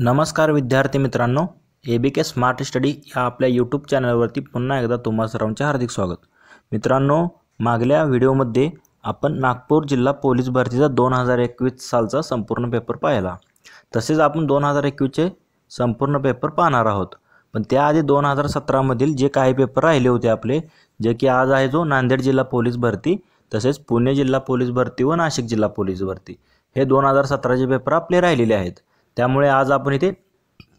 नमस्कार विद्यार्थी मित्रांनो ए बी के स्मार्ट स्टडी या आपल्या यूट्यूब चॅनलवरती पुन्हा एकदा तुम्हा सर्वांचे हार्दिक स्वागत मित्रांनो मागल्या व्हिडिओमध्ये आपण नागपूर जिल्हा पोलीस भरतीचा दोन हजार एकवीस सालचा संपूर्ण पेपर पाहिला तसेच आपण दोन हजार एकवीसचे संपूर्ण पेपर पाहणार आहोत पण त्याआधी दोन हजार सतरामधील जे काही पेपर राहिले होते आपले जे की आज आहे जो नांदेड जिल्हा पोलीस भरती तसेच पुणे जिल्हा पोलीस भरती व नाशिक जिल्हा पोलीस भरती हे दोन हजार सतराचे पेपर आपले राहिलेले आहेत त्यामुळे आज आपण इथे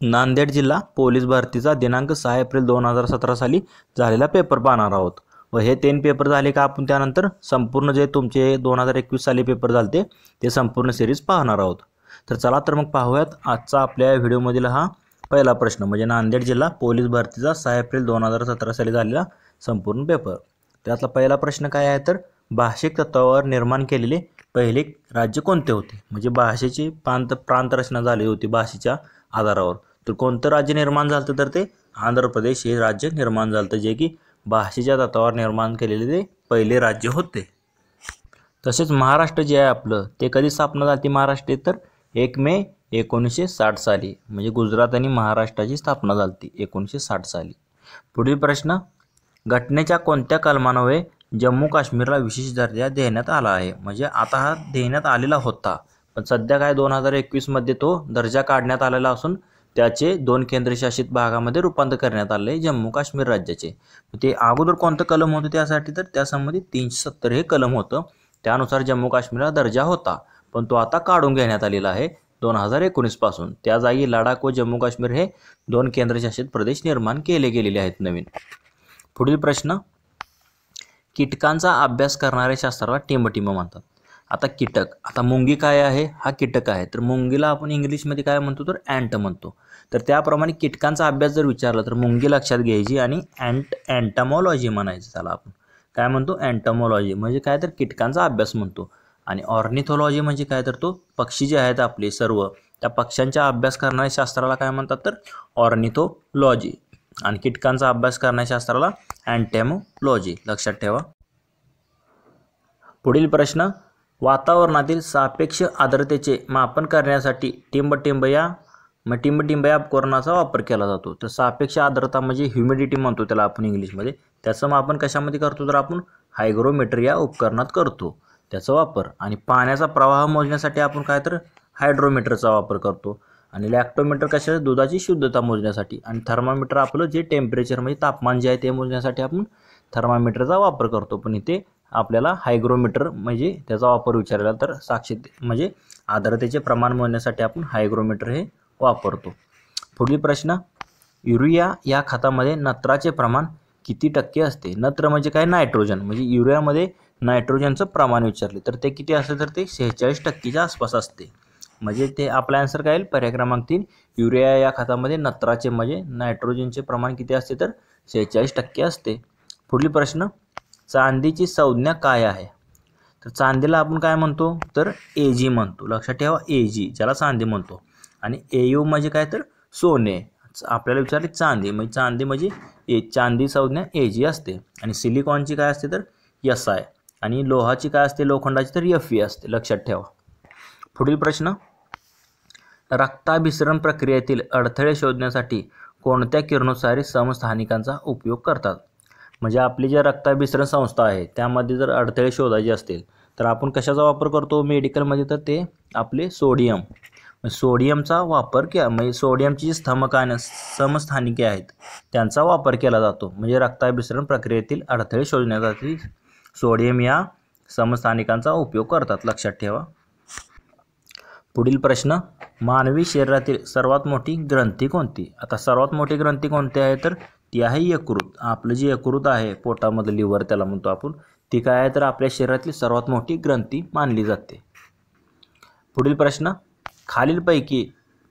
नांदेड जिल्हा पोलीस भरतीचा दिनांक सहा एप्रिल दोन हजार सतरा साली झालेला पेपर पाहणार आहोत व हे तीन पेपर झाले का आपण त्यानंतर संपूर्ण जे तुमचे दोन हजार एकवीस साली पेपर झाले ते संपूर्ण सिरीज पाहणार आहोत तर चला तर मग पाहूयात आजचा आपल्या व्हिडिओमधील हा पहिला प्रश्न म्हणजे नांदेड जिल्हा पोलीस भरतीचा सहा एप्रिल दोन हजार सतरा साली झालेला संपूर्ण पेपर त्यातला पहिला प्रश्न काय आहे तर भाषिक तत्वावर निर्माण केलेले पहिले राज्य कोणते होते म्हणजे भाषेची प्रांत प्रांतरचना झाली होती भाषेच्या आधारावर तर कोणतं राज्य निर्माण झालं तर ते आंध्र प्रदेश हे राज्य निर्माण झालं जे की भाषेच्या तत्वावर निर्माण केलेले ते पहिले राज्य होते तसेच महाराष्ट्र जे आहे आपलं ते कधी स्थापना झाली महाराष्ट्र तर एक मे एकोणीसशे साठ साली म्हणजे गुजरात आणि महाराष्ट्राची स्थापना झाली एकोणीसशे साठ साली पुढील प्रश्न घटनेच्या कोणत्या कलमानवे जम्मू काश्मीरला विशेष दर्जा देण्यात आला आहे म्हणजे आता हा देण्यात आलेला होता पण सध्या काय दोन हजार एकवीसमध्ये तो दर्जा काढण्यात आलेला असून त्याचे दोन केंद्रशासित भागामध्ये रूपांतर करण्यात आले जम्मू काश्मीर राज्याचे ते अगोदर कोणतं कलम होतं त्यासाठी तर त्यासंबंधी तीनशे सत्तर हे कलम होतं त्यानुसार जम्मू काश्मीरला दर्जा होता पण तो आता काढून घेण्यात आलेला आहे दोन हजार एकोणीसपासून त्या जागी लडाख व जम्मू काश्मीर हे दोन केंद्रशासित प्रदेश निर्माण केले गेलेले आहेत नवीन पुढील प्रश्न कीटकांचा अभ्यास करणाऱ्या शास्त्राला टिंबटिंब म्हणतात आता कीटक आता मुंगी काय आहे हा कीटक आहे तर मुंगीला आपण इंग्लिशमध्ये काय म्हणतो तर अँट म्हणतो तर त्याप्रमाणे कीटकांचा अभ्यास जर विचारला तर मुंगी लक्षात घ्यायची आणि अँट अँटमॉलॉजी म्हणायची त्याला आपण काय म्हणतो अँटमॉलॉजी म्हणजे काय तर कीटकांचा अभ्यास म्हणतो आणि ऑर्निथोलॉजी म्हणजे काय तर तो पक्षी जे आहेत आपले सर्व त्या पक्ष्यांचा अभ्यास करणाऱ्या शास्त्राला काय म्हणतात तर ऑर्निथोलॉजी आणि कीटकांचा अभ्यास करणाऱ्या शास्त्राला अँटेमोलॉजी लक्षात ठेवा पुढील प्रश्न वातावरणातील सापेक्ष आर्द्रतेचे मापन करण्यासाठी टिंबटिंब या मग टिंबटिंब या उपकरणाचा वापर केला जातो तर सापेक्ष आर्द्रता म्हणजे ह्युमिडिटी म्हणतो त्याला आपण इंग्लिशमध्ये त्याचं मापन कशामध्ये करतो तर आपण हायग्रोमीटर या उपकरणात करतो त्याचा वापर आणि पाण्याचा प्रवाह मोजण्यासाठी आपण काय तर हायड्रोमीटरचा वापर करतो आणि लॅक्टोमीटर कशा दुधाची शुद्धता मोजण्यासाठी आणि थर्मामीटर आपलं जे टेम्परेचर म्हणजे तापमान जे आहे ते मोजण्यासाठी आपण थर्मामीटरचा वापर करतो पण इथे आपल्याला हायग्रोमीटर म्हणजे त्याचा वापर विचारला तर साक्षी म्हणजे आर्द्रतेचे प्रमाण मोजण्यासाठी आपण हायग्रोमीटर हे वापरतो पुढील प्रश्न युरिया या खतामध्ये नत्राचे प्रमाण किती टक्के असते नत्र म्हणजे काय नायट्रोजन म्हणजे युरियामध्ये नायट्रोजनचं प्रमाण विचारले तर ते किती असते तर ते सेहेचाळीस टक्केच्या आसपास असते म्हणजे ते आपला आन्सर काय येईल पर्याय क्रमांक तीन युरिया या खतामध्ये नत्राचे म्हणजे नायट्रोजनचे प्रमाण किती असते तर शेहेचाळीस टक्के असते पुढली प्रश्न चांदीची संज्ञा काय आहे तर चांदीला आपण काय म्हणतो तर ए जी म्हणतो लक्षात ठेवा ए जी ज्याला चांदी म्हणतो आणि ए यू म्हणजे काय तर सोने आपल्याला विचारले चांदी म्हणजे चांदी म्हणजे ए चांदी संज्ञा ए जी असते आणि सिलिकॉनची काय असते तर यस आय आणि लोहाची काय असते लोखंडाची तर एफ ई e असते लक्षात ठेवा पुढील प्रश्न रक्ताभिसरण प्रक्रियेतील अडथळे शोधण्यासाठी कोणत्या किरणोत्सारी समस्थानिकांचा उपयोग करतात म्हणजे आपली ज्या रक्ताभिसरण संस्था आहे त्यामध्ये जर अडथळे शोधायचे असतील तर आपण कशाचा वापर करतो मेडिकलमध्ये तर ते आपले सोडियम सोडियमचा वापर के म्हणजे सोडियमची जी स्थमकान समस्थानिके आहेत त्यांचा वापर केला जातो म्हणजे रक्ताभिसरण प्रक्रियेतील अडथळे शोधण्यासाठी सोडियम या समस्थानिकांचा उपयोग करतात लक्षात ठेवा पुढील प्रश्न मानवी शरीरातील सर्वात मोठी ग्रंथी कोणती आता सर्वात मोठी ग्रंथी कोणती आहे तर ती आहे यकृत आपलं जी यकृत आहे पोटामध्ये लिव्हर त्याला म्हणतो आपण ती काय आहे तर आपल्या शरीरातली सर्वात मोठी ग्रंथी मानली जाते पुढील प्रश्न खालीलपैकी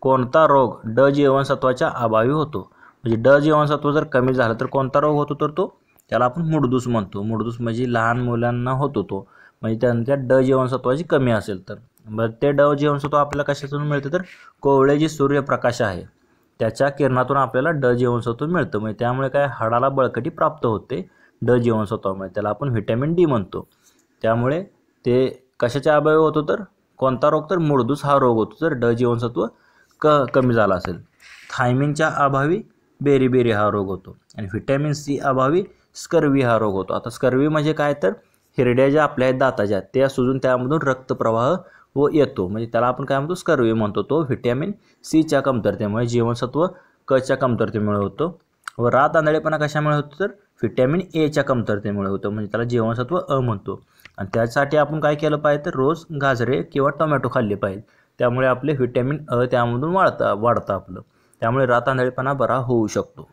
कोणता रोग ड जीवनसत्वाच्या अभावी होतो म्हणजे ड जीवनसत्व जर कमी झालं तर कोणता रोग होतो तर तो त्याला आपण मुडदूस म्हणतो मुडदूस म्हणजे लहान मुलांना होतो तो म्हणजे त्यांच्या ड जीवनसत्वाची कमी असेल तर मग ते ड जीवनसत्व आपल्याला कशातून मिळतं तर कोवळे जी सूर्यप्रकाश आहे त्याच्या किरणातून आपल्याला ड जीवनसत्व मिळतं म्हणजे त्यामुळे काय हाडाला बळकटी प्राप्त होते ड जीवनसत्वामुळे म्हणजे त्याला आपण व्हिटॅमिन डी म्हणतो त्यामुळे ते कशाच्या अभावी होतो तर कोणता रोग तर मुडदूस हा रोग होतो तर ड जीवनसत्व क कमी झाला असेल थायमिनच्या अभावी बेरीबेरी हा रोग होतो आणि व्हिटॅमिन सी अभावी स्कर्वी हा रोग होतो आता स्कर्वी म्हणजे काय तर हिरड्या ज्या आपल्या आहेत दाताच्या त्या सुजून त्यामधून रक्तप्रवाह व येतो म्हणजे त्याला आपण काय म्हणतो स्कर्वी म्हणतो तो व्हिटॅमिन सीच्या कमतरतेमुळे जीवनसत्व कच्या कमतरतेमुळे होतो व रात आंधळेपणा कशामुळे होतो तर व्हिटॅमिन एच्या कमतरतेमुळे होतं म्हणजे त्याला जीवनसत्व अ म्हणतो आणि त्यासाठी आपण काय केलं पाहिजे तर रोज गाजरे किंवा टोमॅटो खाल्ले पाहिजे त्यामुळे आपले व्हिटॅमिन अ त्यामधून वाढता वाढतं आपलं त्यामुळे रात आंधळेपणा बरा होऊ शकतो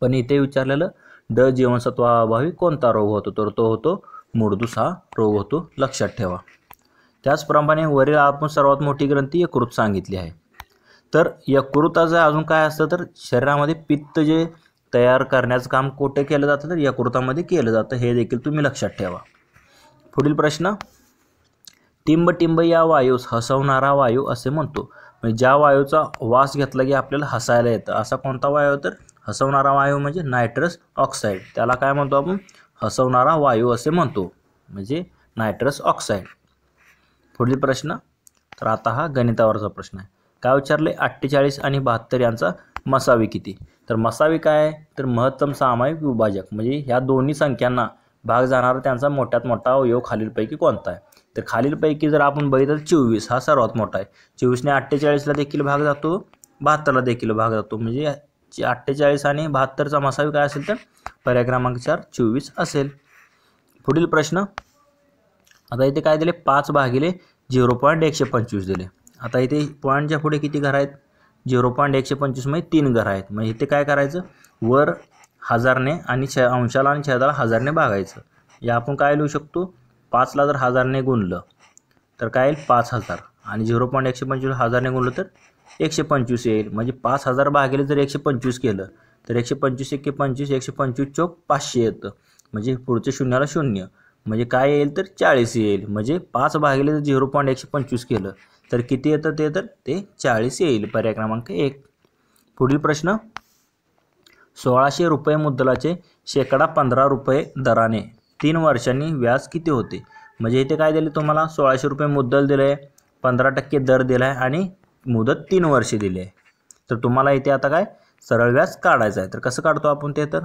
पण इथे विचारलेलं ड जीवनसत्वाअभावी कोणता रोग होतो तर तो होतो मुडदूस हा रोग होतो लक्षात ठेवा त्याचप्रमाणे वरील आपण सर्वात मोठी ग्रंथी यकृत सांगितली आहे तर यकृताचं अजून काय असतं तर शरीरामध्ये पित्त जे तयार करण्याचं काम कुठे केलं जातं तर यकृतामध्ये केलं जातं हे देखील तुम्ही लक्षात ठेवा पुढील प्रश्न टिंब टिंब या वायूस हसवणारा वायू असे म्हणतो म्हणजे ज्या वायूचा वास घेतला की आपल्याला हसायला येतं असा कोणता वायू तर हसवणारा वायू म्हणजे नायट्रस ऑक्साईड त्याला काय म्हणतो आपण हसवणारा वायू असे म्हणतो म्हणजे नायट्रस ऑक्साईड पुढील प्रश्न तर आता हा गणितावरचा प्रश्न आहे काय विचारले अठ्ठेचाळीस आणि बहात्तर यांचा मसावी किती तर मसावी काय आहे तर महत्तम सामायिक विभाजक म्हणजे ह्या दोन्ही संख्यांना भाग जाणारा त्यांचा मोठ्यात मोठा अवयव खालीलपैकी कोणता आहे तर खालीलपैकी जर आपण बघितलं चोवीस हा सर्वात मोठा आहे चोवीसने अठ्ठेचाळीसला देखील भाग जातो बहात्तरला देखील भाग जातो म्हणजे अठ्ठेचाळीस आणि बहात्तरचा मसावी काय असेल तर पर्याय क्रमांक चार चोवीस असेल पुढील प्रश्न आता इथे काय दिले पाच भागिले झिरो पॉईंट एकशे पंचवीस दिले आता इथे पॉईंटच्या पुढे किती घर आहेत झिरो पॉईंट एकशे पंचवीस म्हणजे तीन घर आहेत म्हणजे इथे काय करायचं वर हजारने आणि छ अंशाला आणि छेदाला हजारने भागायचं या आपण काय लिहू शकतो पाचला जर हजारने गुणलं तर काय येईल पाच हजार आणि झिरो पॉईंट एकशे पंचवीस हजारने गुणलं तर एकशे पंचवीस येईल म्हणजे पाच हजार भागेले जर एकशे पंचवीस केलं तर एकशे पंचवीस एके पंचवीस एकशे पंचवीस चौक पाचशे येतं म्हणजे पुढचे शून्याला शून्य म्हणजे काय येईल तर चाळीस येईल म्हणजे पाच भागिले जर झिरो पॉईंट एकशे पंचवीस केलं तर किती येतं ते तर ते चाळीस येईल पर्याय क्रमांक एक पुढील प्रश्न सोळाशे रुपये मुद्दलाचे शेकडा पंधरा रुपये दराने तीन वर्षांनी व्याज किती होते म्हणजे इथे काय दिले तुम्हाला सोळाशे रुपये मुद्दल दिलं आहे पंधरा टक्के दर दिला आहे आणि मुदत तीन वर्षे दिली आहे तर तुम्हाला इथे आता काय सरळ व्याज काढायचं आहे तर कसं काढतो आपण ते तर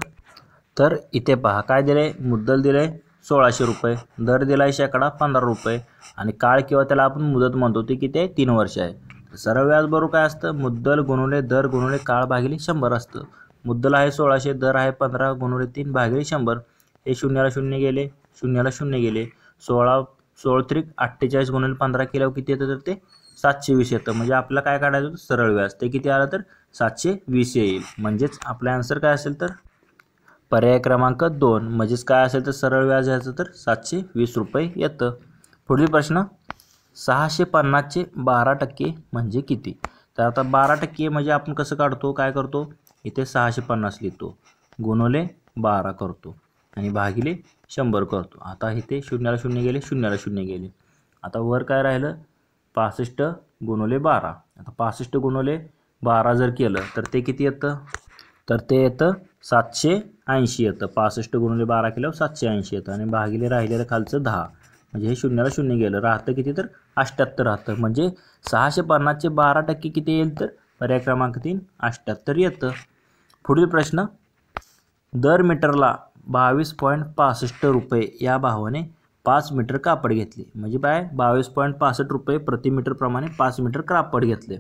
तर इथे पहा काय दिलं आहे मुद्दल दिलं आहे सोळाशे रुपये दर दिला आहे शेकडा पंधरा रुपये आणि काळ किंवा त्याला आपण मुदत म्हणतो ती किती आहे तीन वर्ष आहे सरळ व्याज बरोबर काय असतं मुद्दल गुणवले दर गुणवले काळ भागिले शंभर असतं मुद्दल आहे सोळाशे दर आहे पंधरा गुणवले तीन भागिले शंभर हे शून्याला शून्य गेले शून्याला शून्य गेले सोळा सोळ त्रिक अठ्ठेचाळीस गुणवले पंधरा केल्यावर किती येतं तर ते सातशे वीस येतं म्हणजे आपल्याला काय काढायचं सरळ व्याज ते किती आलं तर सातशे वीस येईल म्हणजेच आपला आन्सर काय असेल तर पर्याय क्रमांक दोन म्हणजेच काय असेल तर सरळ व्याज यायचं तर सातशे वीस रुपये येतं पुढील प्रश्न सहाशे पन्नासचे बारा टक्के म्हणजे किती तर आता बारा टक्के म्हणजे आपण कसं काढतो काय करतो इथे सहाशे पन्नास लिहितो गुणवले बारा करतो आणि भागिले शंभर करतो आता इथे शून्याला शून्य गेले शून्याला शून्य गेले आता वर काय राहिलं पासष्ट गुणवले बारा आता पासष्ट गुणवले बारा जर केलं तर ते किती येतं तर ते येतं सातशे ऐंशी येतं पासष्ट गुणिले बारा केल्यावर सातशे ऐंशी येतं आणि भागिले राहिलेलं खालचं दहा म्हणजे हे शून्याला शून्य गेलं राहतं किती तर अष्ट्याहत्तर राहतं म्हणजे सहाशे पन्नासचे बारा टक्के किती येईल तर पर्याय क्रमांक तीन अष्ट्याहत्तर येतं पुढील प्रश्न दर मीटरला बावीस पॉईंट पासष्ट रुपये या भावाने पाच मीटर कापड घेतले म्हणजे काय बावीस पॉईंट पासष्ट रुपये प्रति मीटरप्रमाणे पाच मीटर कापड घेतले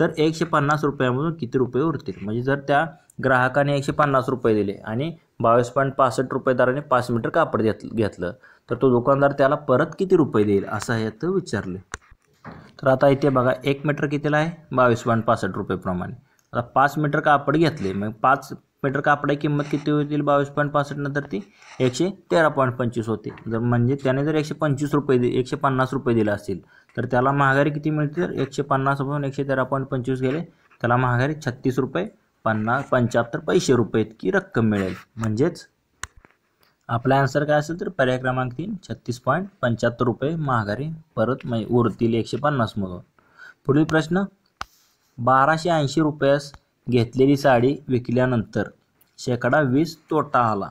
तर एकशे पन्नास रुपयामधून किती रुपये उरतील म्हणजे जर त्या ग्राहकाने एकशे पन्नास रुपये दिले आणि बावीस पॉईंट पासष्ट रुपये दराने पाच मीटर कापड घेत घेतलं तर तो दुकानदार त्याला परत किती रुपये देईल असं यात विचारले तर आता इथे बघा एक मीटर कितीला आहे बावीस पॉईंट पासष्ट रुपयेप्रमाणे आता पाच मीटर कापड घेतले मग पाच मीटर कापडाची किंमत किती होतील बावीस पॉईंट पासष्टनं तर ती एकशे तेरा पॉईंट पंचवीस होते जर म्हणजे त्याने जर एकशे पंचवीस रुपये दि एकशे पन्नास रुपये दिले असतील तर त्याला महागारी किती मिळते तर एकशे पन्नास एकशे तेरा पॉईंट पंचवीस गेले त्याला महागारी छत्तीस रुपये पन्नास पंच्याहत्तर पैसे रुपये इतकी रक्कम मिळेल म्हणजेच आपला आन्सर काय असेल तर पर्याय क्रमांक तीन छत्तीस पॉईंट पंच्याहत्तर रुपये महागारी परत मै उरतील एकशे पन्नासमधून पुढील प्रश्न बाराशे ऐंशी रुपयास घेतलेली साडी विकल्यानंतर शेकडा वीस तोटा आला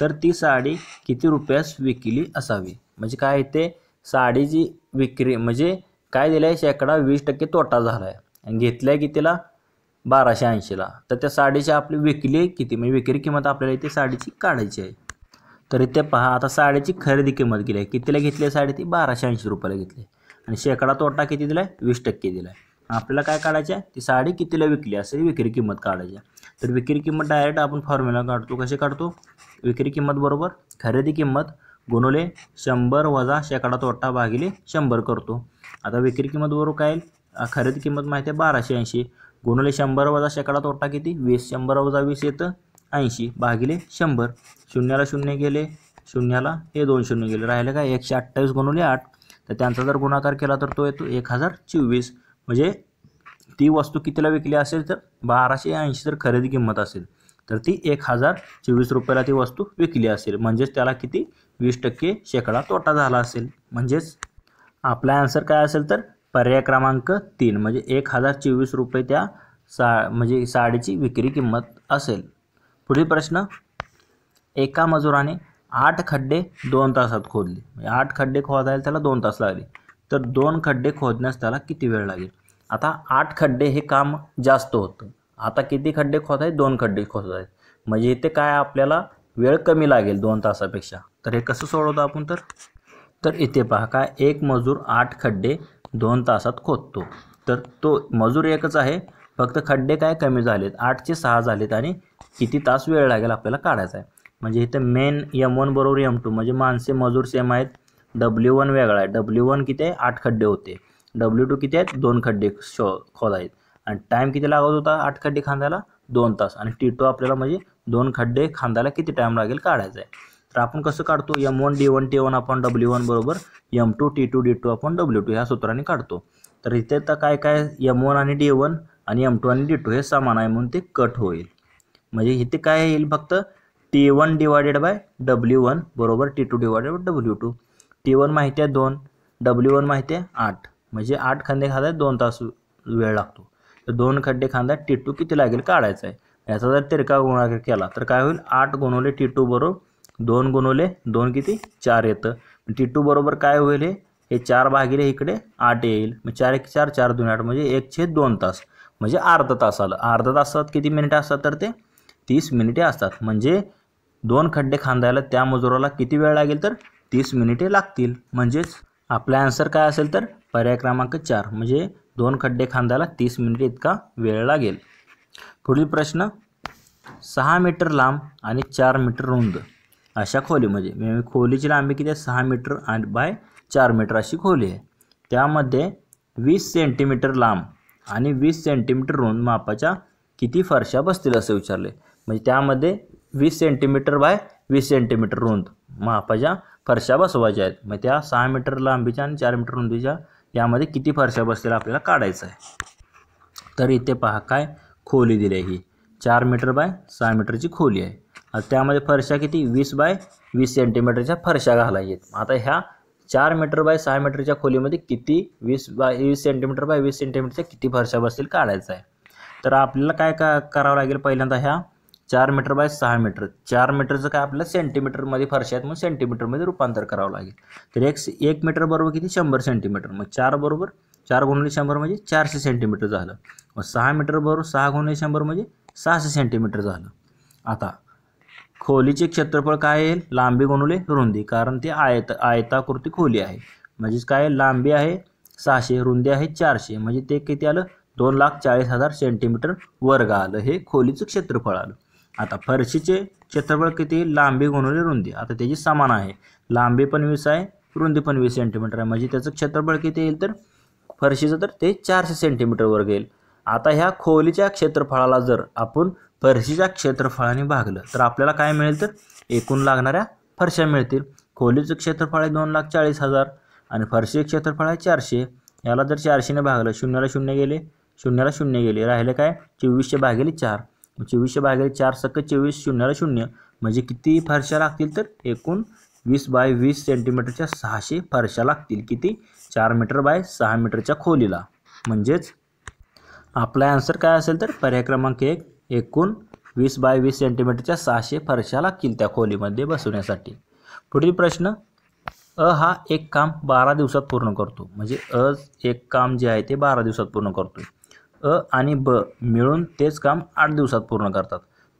तर ती साडी किती रुपयास विकली असावी म्हणजे काय ते साडीची विक्री म्हणजे काय दिलं आहे शेकडा वीस टक्के तोटा झाला आहे आणि घेतलं आहे कितीला बाराशे ऐंशीला तर त्या साडीची आपली विकली किती म्हणजे विक्री किंमत आपल्याला इथे साडीची काढायची आहे तर इथे पहा आता साडीची खरेदी किंमत गेली आहे कितीला घेतली आहे साडी ती बाराशे ऐंशी रुपयाला घेतली आणि शेकडा तोटा किती दिला आहे वीस टक्के दिला आहे आपल्याला काय काढायचं आहे ती साडी कितीला विकली असेल विक्री किंमत काढायची तर विक्री किंमत डायरेक्ट आपण फॉर्म्युला काढतो कशी काढतो विक्री किंमत बरोबर खरेदी किंमत गुणोले शंभर वजा शेकडा तोटा भागिले शंभर करतो आता विक्री किंमत बरोबर काय खरेदी किंमत माहिती आहे बाराशे ऐंशी गुणले शंभर वजा शेकडा तोटा किती वीस शंभर वजा वीस येतं ऐंशी भागिले शंभर शून्याला शून्य गेले शून्याला हे दोन शून्य गेले राहिले काय एकशे अठ्ठावीस गुणवले आठ तर त्यांचा जर गुणाकार केला तर तो येतो एक हजार चोवीस म्हणजे ती वस्तू कितीला विकली असेल तर बाराशे ऐंशी जर खरेदी किंमत असेल तर ती एक हजार चोवीस रुपयाला ती वस्तू विकली असेल म्हणजेच त्याला किती वीस टक्के शेकडा तोटा झाला असेल म्हणजेच आपला आन्सर काय असेल तर पर्याय क्रमांक तीन म्हणजे एक हजार चोवीस रुपये त्या सा म्हणजे साडीची विक्री किंमत असेल पुढील प्रश्न एका मजुराने आठ खड्डे दोन तासात खोदले म्हणजे आठ खड्डे खोदायला त्याला दोन तास लागले तर दोन खड्डे खोदण्यास त्याला किती वेळ लागेल आता आठ खड्डे हे काम जास्त होतं आता किती खड्डे खोद आहेत दोन खड्डे खोद आहेत म्हणजे इथे काय आपल्याला वेळ कमी लागेल दोन तासापेक्षा तर हे कसं सोडवतो आपण तर तर इथे पहा का एक मजूर आठ खड्डे दोन तासात खोदतो तर तो मजूर एकच आहे फक्त खड्डे काय कमी झालेत आठचे सहा झालेत आणि किती तास वेळ लागेल आपल्याला काढायचा आहे म्हणजे इथे मेन एम वन बरोबर एम टू म्हणजे माणसे मजूर सेम आहेत डब्ल्यू वन वेगळा आहे डब्ल्यू वन किती आहे आठ खड्डे होते डब्ल्यू टू किती आहेत दोन खड्डे शो आहेत आणि टाईम किती लागत होता आठ खड्डे खांदायला दोन तास आणि टी टू आपल्याला म्हणजे दोन खड्डे खांदायला किती टाईम लागेल काढायचा आहे तर आपण कसं काढतो M one D one T one आपण डब्ल्यू वन बरोबर M two T two D two आपण डब्ल्यू टू ह्या सूत्राने काढतो तर इथे तर काय काय एम वन आणि डी वन आणि एम टू आणि डी टू हे समान आहे म्हणून ते कट होईल म्हणजे इथे काय येईल फक्त T one divided by W one बरोबर T two divided by W two T one माहिती आहे दोन डब्ल्यू वन माहिती आहे आठ म्हणजे आठ खांदे खांदा दोन तास वेळ लागतो तर दोन खड्डे खांदा टी टू किती लागेल काढायचं आहे याचा जर तिरका गुणाकार केला तर काय होईल आठ गुणवले टी टू बरोबर दोन गुणवले दोन किती चार येतं टी टू बरोबर काय होईल हे चार भागिले इकडे आठ येईल मग चार एक चार चार दोन आठ म्हणजे एक छेद दोन तास म्हणजे अर्धा तास आलं अर्धा तासात किती मिनिटं असतात तर ते तीस मिनिटे असतात म्हणजे दोन खड्डे खांदायला त्या मजुराला किती वेळ लागेल तर तीस मिनिटे लागतील म्हणजेच आपला आन्सर काय असेल तर पर्याय क्रमांक चार म्हणजे दोन खड्डे खांदायला तीस मिनिटे इतका वेळ लागेल पुढील प्रश्न सहा मीटर लांब आणि चार मीटर रुंद अशा खोलीमध्ये म्हणजे खोलीची लांबी किती आहे सहा मीटर आणि बाय चार मीटर अशी खोली आहे त्यामध्ये वीस सेंटीमीटर लांब आणि वीस सेंटीमीटर रुंद मापाच्या किती फरशा बसतील असे विचारले म्हणजे त्यामध्ये वीस सेंटीमीटर बाय वीस सेंटीमीटर रुंद मापाच्या फरशा बसवायच्या आहेत मग त्या सहा मीटर लांबीच्या आणि चार मीटर रुंदीच्या यामध्ये किती फरशा बसतील आपल्याला काढायचं आहे तर इथे पहा काय खोली दिली आहे ही चार मीटर बाय सहा मीटरची खोली आहे त्यामध्ये फरशा किती वीस बाय वीस सेंटीमीटरच्या फरशा घालायचे आता ह्या चार मीटर बाय सहा मीटरच्या खोलीमध्ये किती वीस बाय वीस सेंटीमीटर बाय वीस सेंटीमीटरच्या किती फरशा बसतील काढायचं आहे तर आपल्याला काय का करावं लागेल पहिल्यांदा ह्या चार मीटर बाय सहा मीटर चार मीटरचं काय आपल्याला सेंटीमीटरमध्ये फरशा आहेत मग सेंटीमीटरमध्ये रूपांतर करावं लागेल तर एक एक मीटर बरोबर किती शंभर सेंटीमीटर मग चार बरोबर चार गुणले शंभर म्हणजे चारशे सेंटीमीटर झालं मग सहा मीटर बरोबर सहा गुणले शंभर म्हणजे सहाशे सेंटीमीटर झालं आता खोलीचे क्षेत्रफळ काय येईल लांबी गुणुले रुंदी कारण ती आयत आयताकृती खोली आहे म्हणजेच काय लांबी आहे सहाशे रुंदी आहे चारशे म्हणजे ते किती आलं दोन लाख चाळीस हजार सेंटीमीटर वर्ग आलं हे खोलीचं क्षेत्रफळ आलं आता फरशीचे क्षेत्रफळ किती लांबी गुणुले रुंदी आता त्याची समान आहे लांबी पण वीस आहे रुंदी पण वीस सेंटीमीटर आहे म्हणजे त्याचं क्षेत्रफळ किती येईल तर फरशीचं तर ते चारशे सेंटीमीटर वर्ग येईल आता ह्या खोलीच्या क्षेत्रफळाला जर आपण फरशीच्या क्षेत्रफळाने भागलं तर आपल्याला काय मिळेल तर एकूण लागणाऱ्या फरशा मिळतील खोलीचं क्षेत्रफळ आहे दोन लाख चाळीस हजार आणि फरशीचे क्षेत्रफळ आहे चारशे याला जर चारशेने भागलं शून्याला शून्य गेले शून्याला शून्य गेले राहिले काय चोवीसशे भागेले चार चोवीसशे भागेले चार सक्क चोवीस शून्याला शून्य म्हणजे किती फरशा लागतील तर एकूण वीस बाय वीस सेंटीमीटरच्या सहाशे फरशा लागतील किती चार मीटर बाय सहा मीटरच्या खोलीला म्हणजेच आपला आन्सर काय असेल तर पर्याय क्रमांक एक एकूण वीस बाय वीस सेंटीमीटरच्या सहाशे फरशा लागतील त्या खोलीमध्ये बसवण्यासाठी पुढील प्रश्न अ हा एक काम बारा दिवसात पूर्ण करतो म्हणजे अ एक काम जे आहे ते बारा दिवसात पूर्ण करतो अ आणि ब मिळून तेच काम आठ दिवसात पूर्ण करतात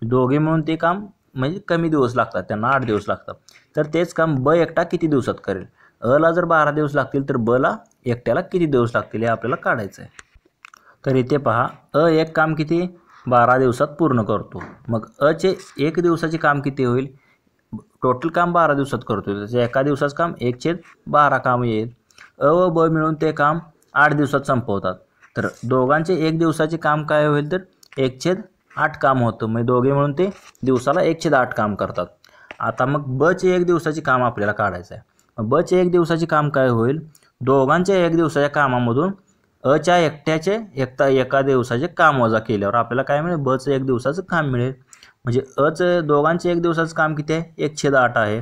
दोघे मिळून ते काम म्हणजे कमी दिवस लागतात त्यांना आठ दिवस लागतात तर तेच काम ब एकटा किती दिवसात करेल अला जर बारा दिवस लागतील तर ब ला एकट्याला किती दिवस लागतील हे आपल्याला काढायचं आहे तर इथे पहा अ एक काम किती बारा दिवसात पूर्ण करतो मग अचे एक दिवसाचे काम किती होईल टोटल काम बारा दिवसात करतो त्याचे एका दिवसाचं काम एक छेद बारा काम येईल अ व ब मिळून ते काम आठ दिवसात संपवतात तर दोघांचे एक दिवसाचे काम काय होईल तर एक छेद आठ काम होतं म्हणजे दोघे मिळून ते दिवसाला एक छेद आठ काम करतात आता मग बचे एक दिवसाचे काम आपल्याला काढायचं आहे बचे एक दिवसाचे काम काय होईल दोघांच्या एक दिवसाच्या कामामधून अच्या एकट्याचे एकता एका दिवसाचे काम वजा केल्यावर आपल्याला काय मिळेल बचं एक दिवसाचं काम मिळेल म्हणजे अच दोघांचे एक दिवसाचं काम किती आहे एक छेद आठ आहे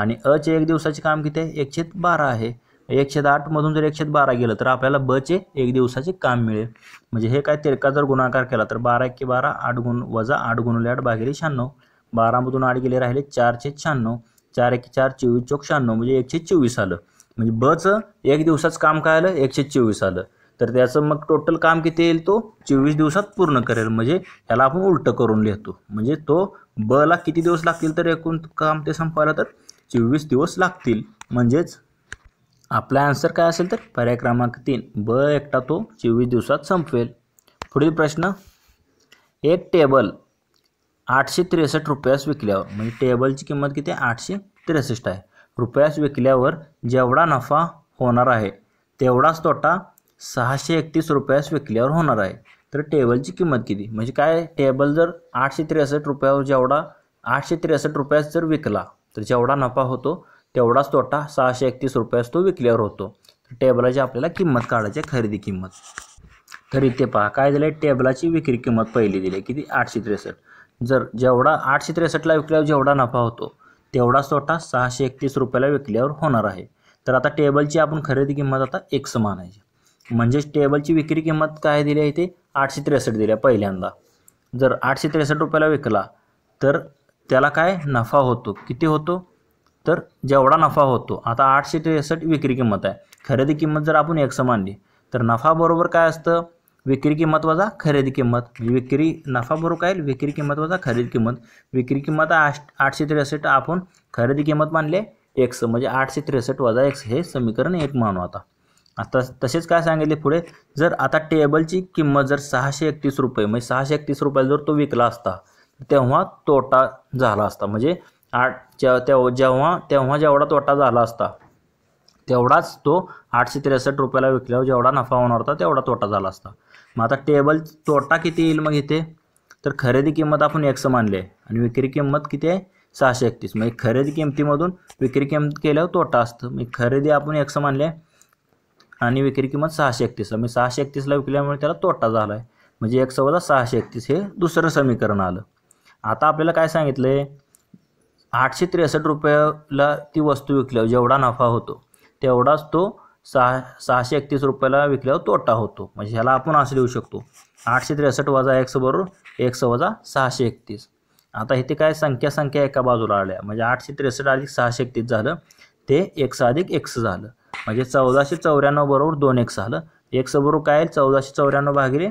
आणि अचे एक दिवसाचे काम किती आहे एक छेद बारा आहे एकशे आठमधून जर एकशे बारा गेलं तर आपल्याला बचे एक दिवसाचे काम मिळेल म्हणजे हे काय तिरका जर गुणाकार केला तर बारा एक बारा आठ गुण वजा आठ गुणले आठ भागिले शहाण्णव बारामधून आठ गेले राहिले चारशे शहाण्णव चार एक चार चोवीस चौक शहाण्णव म्हणजे एकशे चोवीस आलं म्हणजे बचं एक दिवसाचं काम काय आलं एकशे चोवीस आलं तर त्याचं मग टोटल काम किती येईल तो चोवीस दिवसात पूर्ण करेल म्हणजे त्याला आपण उलटं करून लिहितो म्हणजे तो बला किती दिवस लागतील तर एकूण काम ते संपायला तर चोवीस दिवस लागतील म्हणजेच आपला आन्सर काय असेल तर पर्याय क्रमांक तीन ब एकटा तो चोवीस दिवसात संपवेल पुढील प्रश्न एक टेबल आठशे त्रेसष्ट रुपयास विकल्यावर म्हणजे टेबलची किंमत किती आठशे त्रेसष्ट आहे रुपयास विकल्यावर जेवढा नफा होणार आहे तेवढाच तोटा सहाशे एकतीस रुपयास विकल्यावर होणार आहे तर टेबलची किंमत किती म्हणजे काय टेबल जर आठशे त्रेसष्ट रुपयावर जेवढा आठशे त्रेसष्ट रुपयास जर विकला तर जेवढा नफा होतो तेवढाच तोटा सहाशे एकतीस रुपयास तो विकल्यावर होतो तर टेबलाची आपल्याला किंमत काढायची खरेदी किंमत तर इथे पहा काय दिलं आहे टेबलाची विक्री किंमत पहिली दिली आहे किती आठशे त्रेसष्ट जर जेवढा आठशे त्रेसष्टला विकल्यावर जेवढा नफा होतो तेवढाच तोटा सहाशे एकतीस रुपयाला विकल्यावर होणार आहे तर आता टेबलची आपण खरेदी किंमत आता एक समान आहे म्हणजेच टेबलची विक्री किंमत काय दिली आहे ते आठशे त्रेसष्ट दिल्या पहिल्यांदा जर आठशे त्रेसष्ट रुपयाला विकला तर त्याला काय नफा होतो किती होतो तर जेवढा नफा होतो आता आठशे त्रेसष्ट विक्री किंमत आहे खरेदी किंमत जर आपण एक मानली तर नफा बरोबर काय असतं विक्री किंमत वजा खरेदी किंमत विक्री नफा बरोबर काय विक्री किंमत वजा खरेदी किंमत विक्री किंमत आठशे त्रेसष्ट आपण खरेदी किंमत मानले एक्स म्हणजे आठशे त्रेसष्ट वजा एक्स हे समीकरण एक मानू आता आता तसेच काय सांगितले पुढे जर आता टेबलची किंमत जर सहाशे एकतीस रुपये म्हणजे सहाशे एकतीस रुपयाला जर तो विकला असता तेव्हा तोटा झाला असता म्हणजे आठच्या तेव्हा जेव्हा तेव्हा जेवढा तोटा झाला असता तेवढाच तो आठशे त्रेसष्ट रुपयाला विकल्यावर जेवढा नफा होणार होता तेवढा तोटा झाला असता मग आता टेबल तोटा किती येईल मग इथे तर खरेदी किंमत आपण एक्स मानले आहे आणि विक्री किंमत किती आहे सहाशे एकतीस म्हणजे खरेदी किमतीमधून विक्री किंमत केल्यावर तोटा असतं मग खरेदी आपण एक्स मानले आहे आणि विक्री किंमत सहाशे एकतीसला म्हणजे सहाशे एकतीसला विकल्यामुळे त्याला तोटा झाला आहे म्हणजे एक सव्वाला सहाशे एकतीस हे दुसरं समीकरण आलं आता आपल्याला काय सांगितलं आहे आठशे त्रेसष्ट रुपयाला ती वस्तू विकल्यावर जेवढा नफा होतो तेवढाच तो सहा सहाशे एकतीस रुपयाला विकल्यावर तोटा होतो म्हणजे ह्याला आपण असं लिहू शकतो आठशे त्रेसष्ट वजा एक्स बरोबर एक्स वजा सहाशे एकतीस आता इथे काय संख्या संख्या एका बाजूला आल्या म्हणजे आठशे त्रेसष्ट अधिक सहाशे एकतीस झालं ते एक्स अधिक एक्स झालं म्हणजे चौदाशे चौऱ्याण्णव बरोबर दोन एक्स झालं एक्स बरोबर काय येईल चौदाशे चौऱ्याण्णव भागिले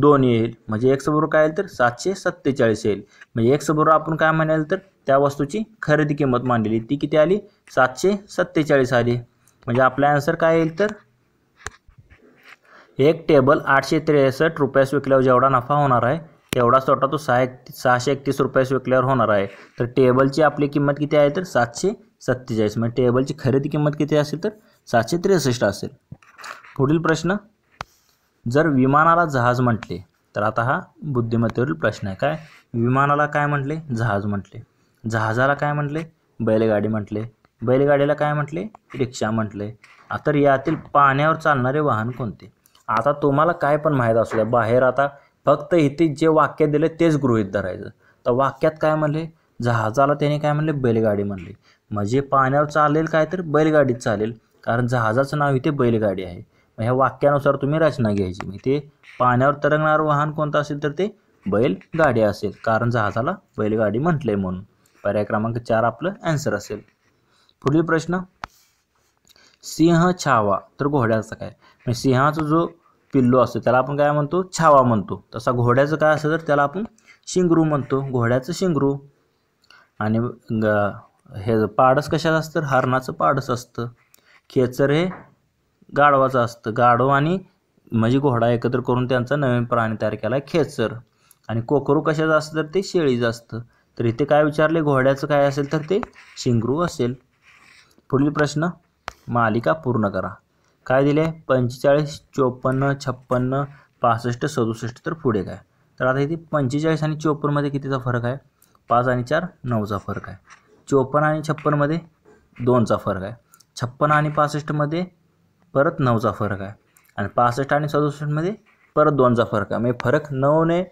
दोन येईल म्हणजे एक्स बरोबर काय येईल तर सातशे सत्तेचाळीस येईल म्हणजे एक्स बरोबर आपण काय म्हणाल तर त्या वस्तूची खरेदी किंमत मांडलेली ती किती आली सातशे सत्तेचाळीस आली म्हणजे आपला आन्सर काय येईल तर एक टेबल आठशे त्रेसष्ट रुपयास विकल्यावर जेवढा नफा होणार आहे तेवढाच तोटा तो सहा एक सहाशे एकतीस रुपयास विकल्यावर होणार आहे तर टेबलची आपली किंमत किती आहे तर सातशे सत्तेचाळीस म्हणजे टेबलची खरेदी किंमत किती असेल तर सातशे त्रेसष्ट असेल पुढील प्रश्न जर विमानाला जहाज म्हटले तर आता हा बुद्धिमत्तेवरील प्रश्न आहे काय विमानाला काय म्हटले जहाज म्हटले जहाजाला काय म्हटले बैलगाडी म्हटले बैलगाडीला काय म्हटले रिक्षा म्हटले तर यातील पाण्यावर चालणारे वाहन कोणते आता तुम्हाला काय पण माहीत असू द्या बाहेर आता फक्त इथे जे वाक्य दिले तेच गृहित धरायचं तर वाक्यात काय म्हणले जहाजाला त्याने काय म्हणले बैलगाडी म्हणली म्हणजे पाण्यावर चालेल काय तर बैलगाडीत चालेल कारण जहाजाचं नाव इथे बैलगाडी आहे मग ह्या वाक्यानुसार तुम्ही रचना घ्यायची म्हणजे ते पाण्यावर तरंगणारं वाहन कोणतं असेल तर ते बैलगाडी असेल कारण जहाजाला बैलगाडी म्हटलं आहे म्हणून पर्याय क्रमांक चार आपलं ॲन्सर असेल पुढील प्रश्न सिंह छावा तर घोड्याचं काय म्हणजे सिंहाचा जो पिल्लो असतो त्याला आपण काय म्हणतो छावा म्हणतो तसा घोड्याचं काय असतं तर त्याला आपण शिंगरू म्हणतो घोड्याचं शिंगरू आणि हे पाडस कशाचं असतं हरणाचं पाडस असतं खेचर हे गाढवाचं असतं गाढव आणि म्हणजे घोडा एकत्र करून त्यांचा नवीन प्राणी तयार केला आहे खेचर आणि कोकरू कशाचं असतं तर ते शेळीचं असतं तर इथे काय विचारले घोड्याचं काय असेल तर ते शिंगरू असेल पुढील प्रश्न मालिका पूर्ण करा काय दिले पंचेचाळीस चोपन्न छप्पन्न पासष्ट सदुसष्ट तर पुढे काय तर आता इथे पंचेचाळीस आणि चोपन्नमध्ये कितीचा फरक आहे पाच आणि चार नऊचा फरक आहे चोपन्न आणि छप्पनमध्ये दोनचा फरक आहे छप्पन आणि पासष्टमध्ये परत नऊचा फरक आहे आणि पासष्ट आणि सदुसष्टमध्ये परत दोनचा फरक आहे म्हणजे फरक ने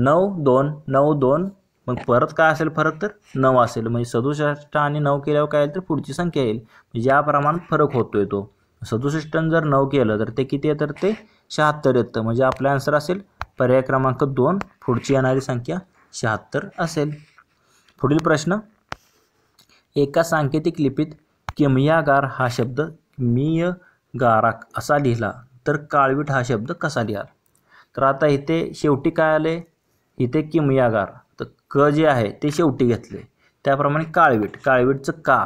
नऊ दोन नऊ दोन मग परत काय असेल फरक तर नऊ असेल म्हणजे सदुसष्ट आणि नऊ केल्यावर काय येईल तर पुढची संख्या येईल म्हणजे या प्रमाणात फरक होतोय तो सदुसष्ट जर नऊ केलं तर ते किती येतं ते शहात्तर येतं म्हणजे आपला आन्सर असेल पर्याय क्रमांक दोन पुढची येणारी संख्या शहात्तर असेल पुढील प्रश्न एका सांकेतिक लिपीत किमयागार हा शब्द मिय गाराक असा लिहिला तर काळवीट हा शब्द कसा लिहाल तर आता इथे शेवटी काय आले इथे किमयागार तर क जे आहे ते शेवटी घेतले त्याप्रमाणे काळवीट काळवीटचं का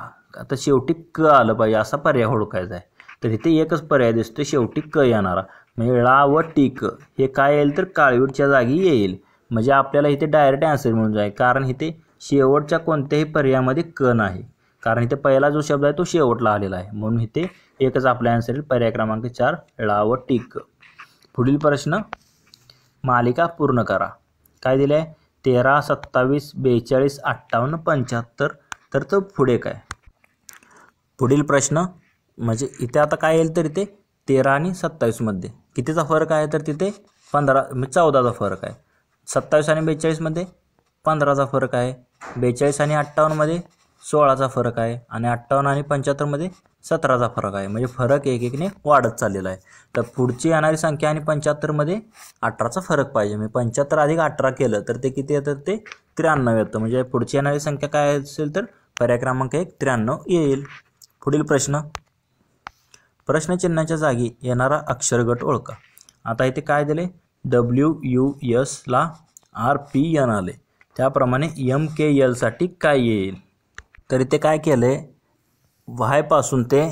आता शेवटी क आलं पाहिजे असा पर्याय ओळखायचा आहे तर इथे एकच पर्याय दिसतो शेवटी क येणारा म्हणजे ळा व टी क हे काय येईल तर काळवीटच्या जागी येईल म्हणजे आपल्याला इथे डायरेक्ट आन्सर मिळून जाईल कारण इथे शेवटच्या कोणत्याही पर्यायामध्ये क नाही कारण इथे पहिला जो शब्द आहे तो शेवटला आलेला आहे म्हणून इथे एकच आपला आन्सर येईल पर्याय क्रमांक चार ळा व टिक पुढील प्रश्न मालिका पूर्ण करा काय दिलं आहे तेरा सत्तावीस बेचाळीस अठ्ठावन्न पंच्याहत्तर तर तो पुढे काय पुढील प्रश्न म्हणजे इथे आता काय येईल तर इथे तेरा आणि सत्तावीसमध्ये कितीचा फरक आहे तर तिथे पंधरा म्हणजे चौदाचा फरक आहे सत्तावीस आणि बेचाळीसमध्ये पंधराचा फरक आहे बेचाळीस आणि अठ्ठावन्नमध्ये सोळाचा फरक आहे आणि अठ्ठावन्न आणि पंच्याहत्तरमध्ये सतराचा फरक आहे म्हणजे फरक एक एकने वाढत चाललेला आहे तर पुढची येणारी संख्या आणि पंच्याहत्तरमध्ये अठराचा फरक पाहिजे मी म्हणजे पंच्याहत्तर अधिक अठरा केलं तर ते किती येतात ते त्र्याण्णव येतं म्हणजे पुढची येणारी संख्या काय असेल तर पर्याय क्रमांक एक त्र्याण्णव येईल पुढील प्रश्न प्रश्नचिन्हाच्या जागी येणारा अक्षरगट ओळखा आता इथे काय दिले डब्ल्यू यू ला आर पी एन आले त्याप्रमाणे यम के यलसाठी काय येईल तर इथे काय केलं आहे व्हायपासून ते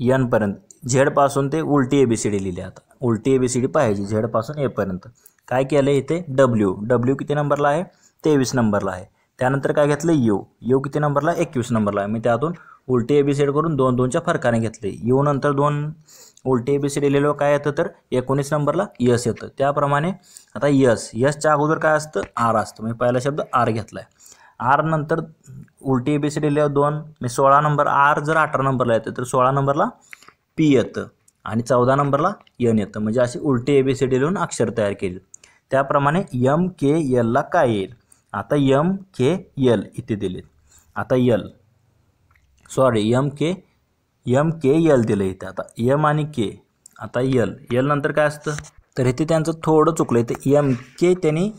यनपर्यंत झेडपासून ते उलटी ए बी सी डी लिहिली आता उलटी ए बी सी डी पाहिजे झेडपासून एपर्यंत काय केलं आहे इथे डब्ल्यू डब्ल्यू किती नंबरला आहे तेवीस नंबरला आहे त्यानंतर काय घेतलं यू यू किती नंबरला एकवीस नंबरला आहे मी त्यातून उलटी ए बी सी डी करून दोन दोनच्या फरकाने घेतले यू नंतर दोन उलटे ए बी सी डी काय येतं तर एकोणीस नंबरला यस येतं त्याप्रमाणे आता यस यसच्या अगोदर काय असतं आर असतं मी म्हणजे पहिला शब्द आर घेतला आहे आर नंतर उलटी ए बी सी डी दोन मी म्हणजे सोळा नंबर आर जर अठरा नंबरला येतं तर सोळा नंबरला पी येतं आणि चौदा नंबरला यन येतं म्हणजे अशी उलटी ए बी सी डी लिहून अक्षर तयार केली त्याप्रमाणे यम के यलला काय येईल आता यम के यल इथे दिलेत आता L sorry M K M K L दिलं इथे आता एम आणि के आता यल यल नंतर काय असतं तर इथे त्यांचं थोडं चुकलं ते एम के त्यांनी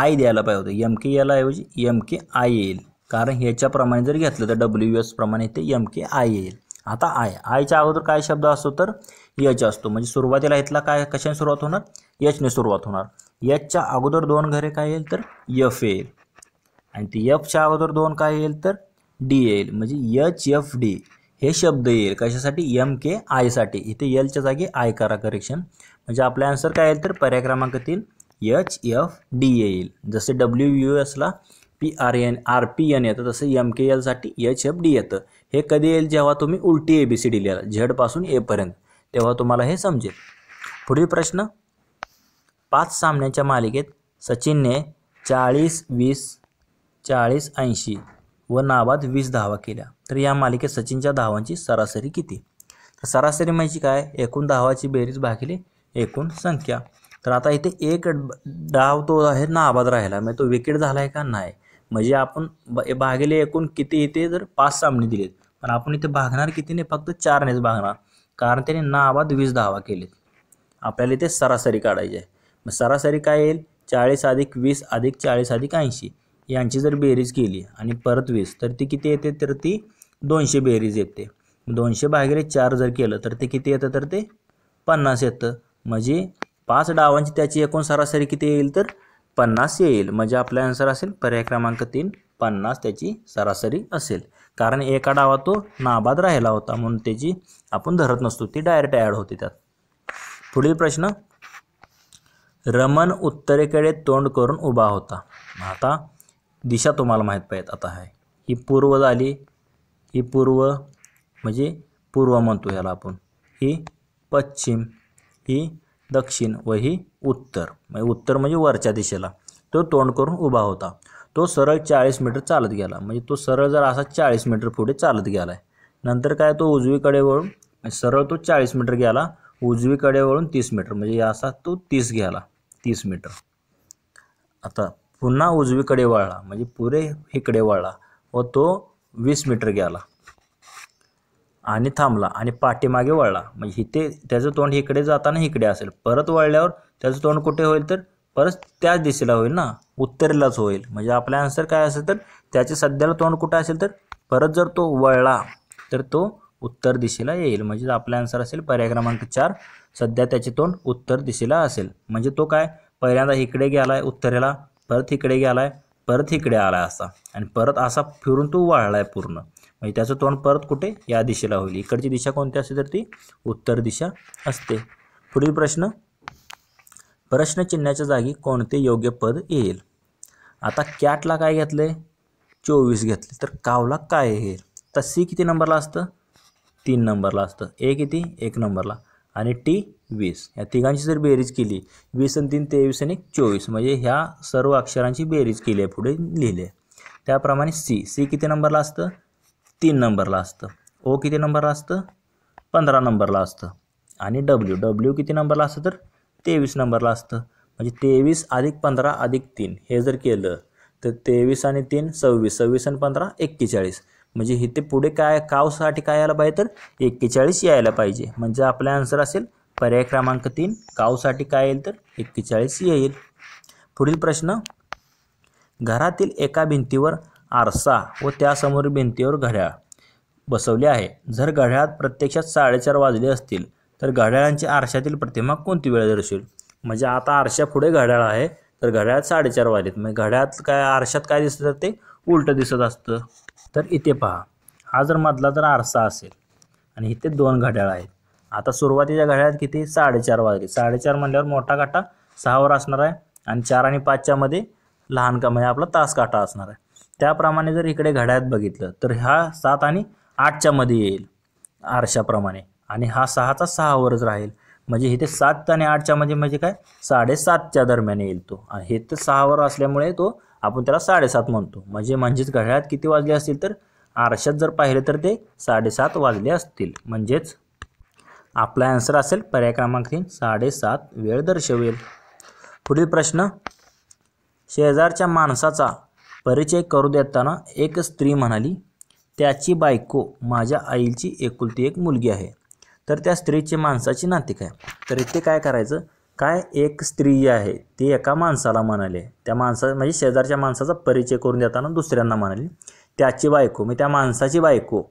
आय द्यायला पाहिजे होतं एम के ऐवजी एम के आय येईल कारण ह्याच्याप्रमाणे जर घेतलं तर डब्ल्यू एस प्रमाणे ते एम के आय येईल आता आय आयच्या अगोदर काय शब्द असतो तर यच असतो म्हणजे सुरुवातीला इथला काय कशाने सुरुवात होणार यचने सुरुवात होणार यचच्या अगोदर दोन घरे काय येईल तर यफ येईल आणि ती यफच्या अगोदर दोन काय येईल तर डी येईल म्हणजे यच एफ डी हे शब्द येईल कशासाठी एम के आयसाठी इथे एलच्या जागी आय करा करेक्शन म्हणजे आपला आन्सर काय येईल तर पर्याय क्रमांक तीन एच एफ डी येईल जसे डब्ल्यू यू एसला P R N R P N येतं तसं एम के एलसाठी एच एफ डी येतं हे कधी येईल जेव्हा तुम्ही उलटी ए बी सी डी लिहाल झेडपासून एपर्यंत तेव्हा तुम्हाला हे समजेल पुढील प्रश्न पाच सामन्यांच्या मालिकेत सचिनने चाळीस वीस चाळीस ऐंशी व नाबाद वीस धावा केल्या तर या मालिकेत सचिनच्या धावांची सरासरी किती तर सरासरी म्हणजे काय एकूण धावाची बेरीज भागिले एकूण संख्या तर आता इथे एक डाव तो आहे ना नाबाद राहिला म्हणजे तो विकेट झाला आहे का नाही म्हणजे आपण भागिले एकूण किती येते जर पाच सामने दिलेत पण आपण इथे भागणार किती नाही फक्त चारनेच भागणार कारण त्याने नाबाद वीस धावा केलेत आपल्याला इथे सरासरी काढायची आहे मग सरासरी काय येईल चाळीस अधिक वीस अधिक चाळीस अधिक ऐंशी यांची जर बेरीज केली आणि परत वीस तर ती किती येते तर ती दोनशे बेरीज येते दोनशे भागिले चार जर केलं तर ते किती येतं तर ते पन्नास येतं म्हणजे पाच डावांची त्याची एकूण सरासरी किती येईल तर पन्नास येईल म्हणजे आपला आन्सर असेल पर्याय क्रमांक तीन पन्नास त्याची सरासरी असेल कारण एका डावा तो नाबाद राहिला होता म्हणून त्याची आपण धरत नसतो ती डायरेक्ट ॲड होते त्यात पुढील प्रश्न रमण उत्तरेकडे तोंड करून उभा होता आता दिशा तुम्हाला माहीत पाहिजे आता आहे ही पूर्व झाली ही पूर्व म्हणजे पूर्व म्हणतो याला आपण ही पश्चिम ही दक्षिण व ही उत्तर म्हणजे उत्तर म्हणजे वरच्या दिशेला तो तोंड करून उभा होता तो सरळ चाळीस मीटर चालत गेला म्हणजे तो सरळ जर असा चाळीस मीटर पुढे चालत गेला आहे नंतर काय तो उजवीकडे वळून सरळ तो चाळीस मीटर गेला उजवीकडे वळून तीस मीटर म्हणजे असा तो तीस गेला तीस मीटर आता पुन्हा उजवीकडे वळला म्हणजे पुरे इकडे वळला व तो वीस मीटर गेला आणि थांबला आणि पाठीमागे वळला म्हणजे इथे त्याचं तोंड इकडे जाताना इकडे असेल परत वळल्यावर त्याचं तोंड कुठे होईल तर परत त्याच दिशेला होईल ना उत्तरेलाच होईल म्हणजे आपला आन्सर काय असेल तर त्याचे सध्याला तोंड कुठे असेल तर परत जर तो वळला तर तो उत्तर दिशेला येईल म्हणजे आपला आन्सर असेल पर्याय क्रमांक चार सध्या त्याचे तोंड उत्तर दिशेला असेल म्हणजे तो काय पहिल्यांदा इकडे गेला उत्तरेला परत इकडे गेला परत इकडे आला असा आणि परत असा फिरून तो वाळला आहे पूर्ण म्हणजे त्याचं तोंड परत कुठे या दिशेला होईल इकडची दिशा कोणती असते तर ती उत्तर दिशा असते पुढील प्रश्न प्रश्नचिन्हाच्या जागी कोणते योग्य पद येईल आता कॅटला काय घेतलं आहे चोवीस घेतले तर कावला काय येईल तर सी किती नंबरला असतं तीन नंबरला असतं ए किती एक नंबरला आणि टी वीस या तिघांची जर बेरीज केली वीस आणि तीन तेवीस आणि चोवीस म्हणजे ह्या सर्व अक्षरांची बेरीज केली आहे पुढे लिहिले त्याप्रमाणे सी सी किती नंबरला असतं तीन नंबरला असतं ओ किती नंबरला असतं पंधरा नंबरला असतं आणि डब्ल्यू डब्ल्यू किती नंबरला असतं तर तेवीस नंबरला असतं म्हणजे तेवीस अधिक पंधरा अधिक तीन हे जर केलं तर तेवीस आणि तीन सव्वीस सव्वीस आणि पंधरा एक्केचाळीस म्हणजे इथे पुढे काय कावसाठी काय यायला पाहिजे तर एक्केचाळीस यायला पाहिजे म्हणजे आपला आन्सर असेल पर्याय क्रमांक तीन कावसाठी काय येईल तर एक्केचाळीस येईल पुढील प्रश्न घरातील एका भिंतीवर आरसा व त्यासमोर भिंतीवर घड्याळ बसवले आहे जर घड्याळात प्रत्यक्षात साडेचार वाजले असतील तर घड्याळांची आरशातील प्रतिमा कोणती वेळ दर्शवेल म्हणजे आता आरशा पुढे घड्याळ आहे तर घड्याळात साडेचार वाजलेत म्हणजे घड्याळात काय आरशात काय दिसतं तर ते उलटं दिसत असतं तर इथे पहा हा जर मधला तर आरसा असेल आणि इथे दोन घड्याळ आहेत आता सुरुवातीच्या घड्याळात किती साडेचार वाजले साडेचार म्हणल्यावर मोठा काटा सहावर असणार आहे आणि चार आणि पाचच्यामध्ये लहान का म्हणजे आपला तास काटा असणार आहे त्याप्रमाणे जर इकडे घड्याळात बघितलं तर हा सात आणि आठच्यामध्ये येईल आरशाप्रमाणे आणि हा सहाचा सहावरच राहील म्हणजे इथे सात आणि आठच्यामध्ये म्हणजे काय साडेसातच्या दरम्यान येईल तो आणि हे तर सहावर असल्यामुळे तो आपण त्याला साडेसात म्हणतो म्हणजे म्हणजेच घड्याळात किती वाजले असतील तर आरशात जर पाहिले तर ते साडेसात वाजले असतील म्हणजेच आपला आन्सर असेल पर्याय क्रमांक तीन साडेसात वेळ दर्शवेल पुढील प्रश्न शेजारच्या माणसाचा परिचय करू देताना एक स्त्री म्हणाली त्याची बायको माझ्या आईची एकुलती एक मुलगी आहे तर त्या स्त्रीचे माणसाची नातिक आहे तर इथे काय करायचं काय एक स्त्री आहे ती एका माणसाला म्हणाले त्या माणसा म्हणजे शेजारच्या माणसाचा परिचय करून देताना दुसऱ्यांना म्हणाली त्याची बायको मी त्या माणसाची बायको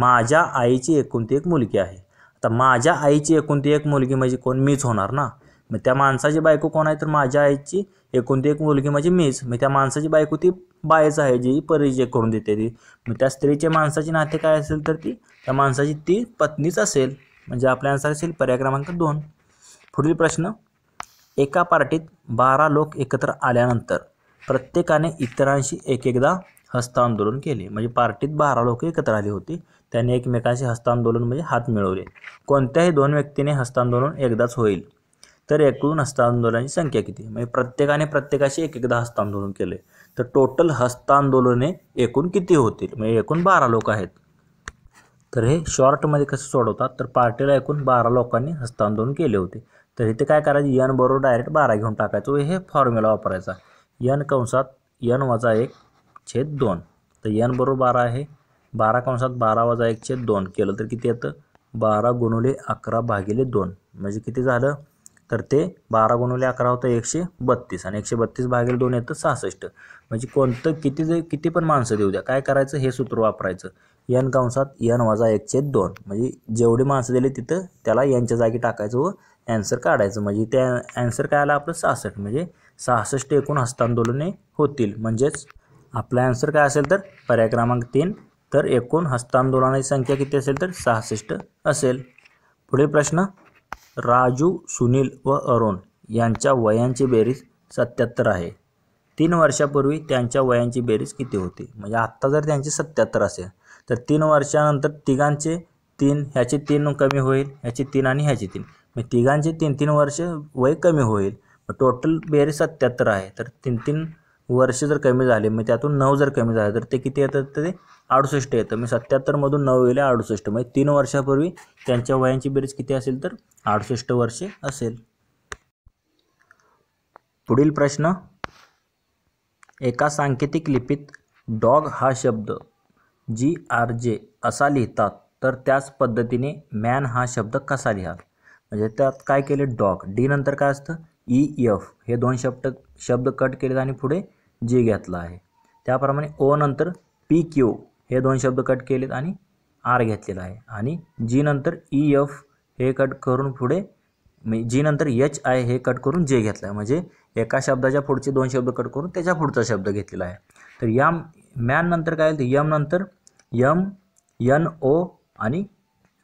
माझ्या आईची एकोणती एक मुलगी आहे आता माझ्या आईची एकोणती एक मुलगी म्हणजे कोण मीच होणार ना मग त्या माणसाची बायको कोण आहे तर माझ्या आईची एकोणती एक मुलगी म्हणजे मीच मी त्या माणसाची बायको ती बायच आहे जी परिचय करून देते ती मग त्या स्त्रीचे माणसाचे नाते काय असेल तर ती त्या माणसाची ती पत्नीच असेल म्हणजे आपल्या आन्सर असेल पर्याय क्रमांक दोन पुढील प्रश्न एका पार्टीत बारा लोक एकत्र आल्यानंतर प्रत्येकाने इतरांशी एक एकदा हस्तांदोलन केले म्हणजे पार्टीत बारा लोक एकत्र आली होती त्याने एकमेकांशी हस्तांदोलन म्हणजे हात मिळवले कोणत्याही दोन व्यक्तीने हस्तांदोलन एकदाच होईल तर एकूण हस्तांदोलनाची संख्या किती म्हणजे प्रत्येकाने प्रत्येकाशी एक एकदा हस्तांदोलन केले तर टोटल हस्तांदोलने एकूण किती होतील म्हणजे एकूण बारा लोक आहेत तर हे शॉर्टमध्ये कसं सोडवतात तर पार्टीला एकूण बारा लोकांनी हस्तांदोलन केले होते तर इथे काय करायचं यन बरोबर डायरेक्ट बारा घेऊन टाकायचं हे फॉर्म्युला वापरायचा यन कंसात यन वजा एक छेद दोन तर यन बरोबर बारा आहे बारा कंसात बारा वजा एक छेद दोन केलं तर किती येतं बारा गुणुले अकरा भागिले दोन म्हणजे किती झालं तर ते बारा गुणुले अकरा होतं एकशे बत्तीस आणि एकशे बत्तीस भागीले दोन येतं सहासष्ट म्हणजे कोणतं किती जे किती पण माणसं देऊ द्या काय करायचं हे सूत्र वापरायचं यन कंसात यन वजा एकशे दोन म्हणजे जेवढी माणसं दिली तिथं त्याला यांच्या जागी टाकायचं व ॲन्सर काढायचं म्हणजे त्या ॲन्सर काय आला आपलं सहासष्ट म्हणजे सहासष्ट एकूण हस्तांदोलने होतील म्हणजेच आपला ॲन्सर काय असेल तर पर्याय क्रमांक तीन तर एकूण हस्तांदोलनाची संख्या किती असेल तर सहासष्ट असेल पुढील प्रश्न राजू सुनील व अरुण यांच्या वयांची बेरीज सत्याहत्तर आहे तीन वर्षापूर्वी त्यांच्या वयांची बेरीज किती होती म्हणजे आत्ता जर त्यांची सत्याहत्तर असेल तर तीन वर्षानंतर तिघांचे तीन ह्याची तीन कमी होईल ह्याची तीन आणि ह्याची तीन मग तिघांचे तीन तीन वर्ष वय कमी होईल मग टोटल बेरीज सत्याहत्तर आहे तर तीन तीन वर्ष जर कमी झाले मग त्यातून नऊ जर कमी झाले तर ते किती येतात तर ते अडुसष्ट येतं मग सत्याहत्तरमधून नऊ गेले अडुसष्ट म्हणजे तीन वर्षापूर्वी त्यांच्या वयांची बेरीज किती असेल तर अडुसष्ट वर्षे असेल पुढील प्रश्न एका सांकेतिक लिपीत डॉग हा शब्द जी आर जे असा लिहितात तर त्याच पद्धतीने मॅन हा शब्द कसा लिहाल म्हणजे त्यात काय केले डॉग डी नंतर काय असतं ई एफ हे दोन शब्द शब्द कट केलेत आणि पुढे जी घेतला आहे त्याप्रमाणे ओ नंतर पी क्यू हे दोन शब्द कट केलेत आणि आर घेतलेला आहे आणि जी नंतर ई एफ हे कट करून पुढे जी नंतर एच आय हे कट करून जे घेतलं आहे म्हणजे एका शब्दाच्या पुढचे दोन शब्द कट करून त्याच्या पुढचा शब्द घेतलेला आहे तर यम मॅन नंतर काय येईल यम नंतर यम एन ओ आणि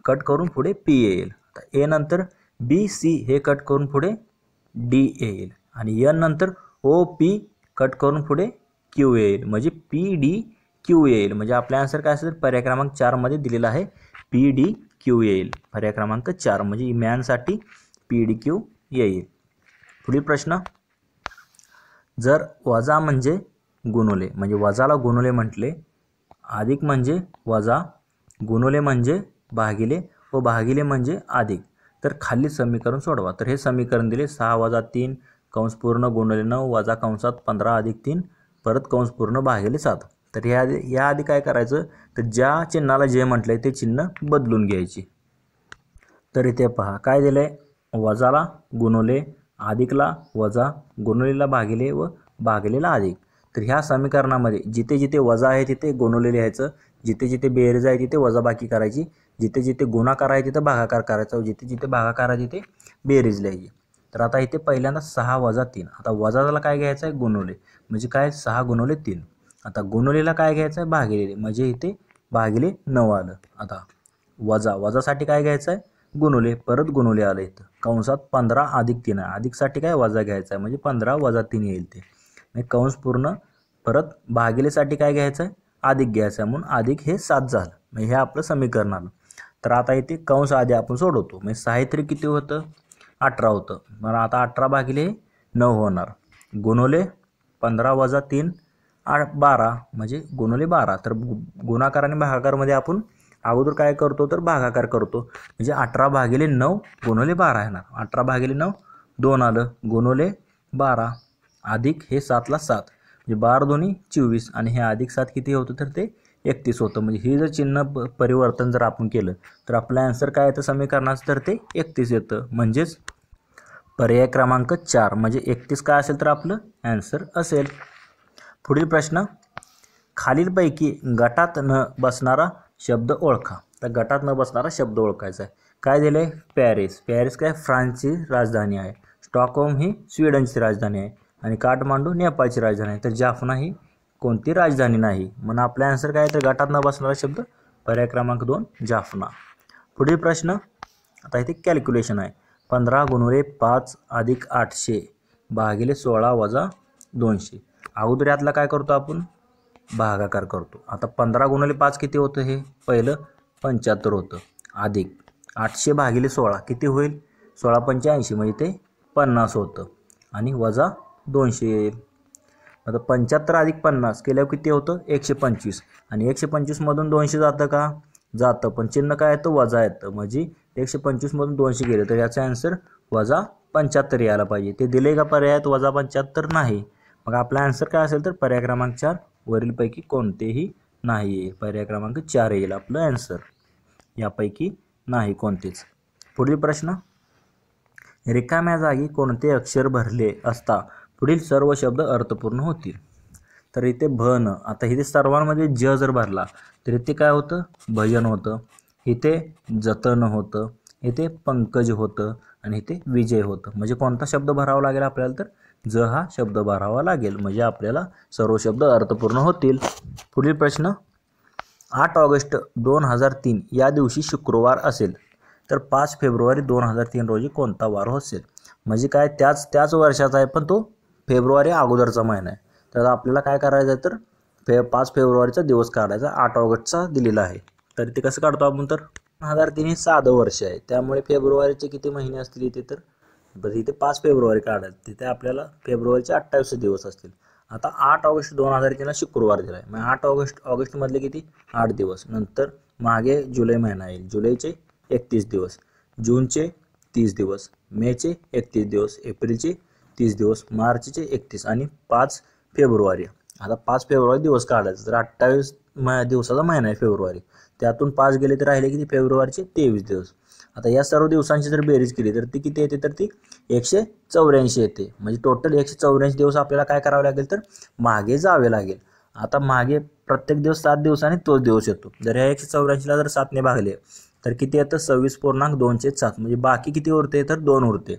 कट करून पुढे पी येईल आता ए नंतर बी सी हे कट करून पुढे डी येईल आणि यन नंतर ओ पी कट करून पुढे क्यू येईल म्हणजे पी डी क्यू येईल म्हणजे आपल्या आन्सर काय असेल पर्याय क्रमांक चारमध्ये दिलेला आहे पी डी क्यू येईल पर्याय क्रमांक चार म्हणजे मॅनसाठी पी डी क्यू येईल पुढील प्रश्न जर वजा म्हणजे गुणोले म्हणजे वजाला गुणोले म्हटले अधिक म्हणजे वजा गुणोले म्हणजे भागिले व भागिले म्हणजे अधिक तर खाली समीकरण सोडवा तर हे समीकरण दिले सहा वाजा तीन कंस पूर्ण गुणले नऊ वजा कंसात पंधरा अधिक तीन परत कंस पूर्ण भागेले सात तर ह्या आधी आधी काय करायचं तर ज्या चिन्हाला जे म्हटलं आहे ते चिन्ह बदलून घ्यायची तर इथे पहा काय दिलं आहे वजाला गुणवले अधिकला वजा गुणवलेला भागेले व भागलेला अधिक तर ह्या समीकरणामध्ये जिथे जिथे वजा आहे तिथे गुणवले लिहायचं जिथे जिथे बेरीज आहे तिथे वजाबाकी करायची जिथे जिथे गुणाकार आहे तिथं भागाकार करायचा जिथे जिथे भागाकार आहे तिथे बेरीज लिहायची तर आता इथे पहिल्यांदा सहा वजा तीन आता झाला काय घ्यायचं आहे गुणवले म्हणजे काय सहा गुणवले तीन आता गुणवलेला काय घ्यायचं आहे भागिलेले म्हणजे इथे भागिले नऊ आलं आता वजा वजासाठी काय घ्यायचं आहे गुणवले परत गुणवले आलं इथं कंसात पंधरा अधिक तीन आहे अधिकसाठी काय वजा घ्यायचा आहे म्हणजे पंधरा वजा तीन येईल ते मग म्हणजे कंस पूर्ण परत भागिलेसाठी काय घ्यायचं आहे अधिक घ्यायचं आहे म्हणून अधिक हे सात झालं म्हणजे हे आपलं समीकरण आलं तर आता इथे कंस आधी आपण सोडवतो म्हणजे साहित्य किती होतं अठरा होतं मग आता अठरा भागिले नऊ होणार गुणोले पंधरा वजा तीन आठ बारा म्हणजे गुणोले बारा तर गुणाकार आणि भागाकारमध्ये आपण अगोदर काय करतो तर भागाकार करतो म्हणजे अठरा भागिले नऊ गुणोले बारा येणार अठरा भागिले नऊ दोन आलं गुणोले बारा अधिक हे सातला सात म्हणजे बारा दोन्ही चोवीस आणि हे अधिक सात किती होतं तर ते एकतीस होतं म्हणजे हे जर चिन्ह प परिवर्तन जर आपण केलं तर आपलं ॲन्सर काय येतं समीकरणाचं तर ते एकतीस येतं म्हणजेच पर्याय क्रमांक चार म्हणजे एकतीस काय असेल तर आपलं ॲन्सर असेल पुढील प्रश्न खालीलपैकी गटात न बसणारा शब्द ओळखा तर गटात न बसणारा शब्द ओळखायचा आहे काय दिलं आहे पॅरिस पॅरिस काय फ्रान्सची राजधानी आहे स्टॉकहोम ही स्वीडनची राजधानी आहे आणि काठमांडू नेपाळची राजधानी आहे तर जाफना ही कोणती राजधानी नाही मग आपला आन्सर काय तर गटात न बसणारा शब्द पर्याय क्रमांक दोन जाफना पुढील प्रश्न आता इथे कॅल्क्युलेशन आहे पंधरा गुणवले पाच अधिक आठशे भागिले सोळा वजा दोनशे अगोदर यातला काय करतो आपण भागाकार करतो आता पंधरा गुणवले पाच किती होतं हे पहिलं पंच्याहत्तर होतं अधिक आठशे भागिले सोळा किती होईल सोळा पंच्याऐंशी म्हणजे ते पन्नास होतं आणि वजा दोनशे येईल आता पंच्याहत्तर अधिक पन्नास केल्यावर किती होतं एकशे पंचवीस आणि एकशे पंचवीसमधून दोनशे जातं का जातं पण चिन्ह काय येतं वजा येतं म्हणजे एकशे पंचवीसमधून दोनशे गेले तर याचा आन्सर वजा पंच्याहत्तर यायला पाहिजे ते दिले का पर्यायात वजा पंच्याहत्तर नाही मग आपला आन्सर काय असेल तर पर्याय क्रमांक चार वरीलपैकी कोणतेही नाही आहे पर्याय क्रमांक चार येईल आपलं आन्सर यापैकी नाही कोणतेच पुढील प्रश्न रिकाम्या जागी कोणते अक्षर भरले असता पुढील सर्व शब्द अर्थपूर्ण होतील तर इथे भन आता इथे सर्वांमध्ये ज जर भरला तर इथे काय होतं भजन होतं इथे जतन होतं इथे पंकज होतं आणि इथे विजय होतं म्हणजे कोणता शब्द भरावा लागेल आपल्याला तर ज हा शब्द भरावा लागेल म्हणजे आपल्याला सर्व शब्द अर्थपूर्ण होतील पुढील प्रश्न आठ ऑगस्ट दोन हजार तीन या दिवशी शुक्रवार असेल तर पाच फेब्रुवारी दोन हजार तीन रोजी कोणता वार असेल म्हणजे काय त्याच त्याच वर्षाचा आहे पण तो फेब्रुवारी अगोदरचा महिना आहे तर आपल्याला काय करायचं आहे तर फे पाच फेब्रुवारीचा दिवस काढायचा आठ ऑगस्टचा दिलेला आहे तर ते कसं काढतो आपण तर दोन हजार तीन हे साधं वर्ष आहे त्यामुळे फेब्रुवारीचे किती महिने असतील इथे तर इथे पाच फेब्रुवारी काढायचं तिथे आपल्याला फेब्रुवारीचे अठ्ठावीस दिवस असतील आता आठ ऑगस्ट दोन हजार तीनला शुक्रवार दिला आहे मग आठ ऑगस्ट ऑगस्टमधले किती आठ दिवस नंतर मागे जुलै महिना येईल जुलैचे एकतीस दिवस जूनचे तीस दिवस मेचे एकतीस दिवस एप्रिलचे तीस दिवस मार्चचे एकतीस आणि पाच फेब्रुवारी आता पाच फेब्रुवारी दिवस काढायचा तर अठ्ठावीस म दिवसाचा महिना आहे फेब्रुवारी त्यातून पाच गेले तर राहिले किती फेब्रुवारीचे तेवीस दिवस आता या सर्व दिवसांची जर बेरीज केली तर ती किती येते तर ती एकशे चौऱ्याऐंशी येते म्हणजे टोटल एकशे चौऱ्याऐंशी दिवस आपल्याला काय करावे लागेल तर मागे जावे लागेल आता मागे प्रत्येक दिवस सात दिवसांनी तोच दिवस येतो जर ह्या एकशे चौऱ्याऐंशीला जर सातने भागले तर किती येतं सव्वीस पूर्णांक दोनशे सात म्हणजे बाकी किती उरते तर दोन उरते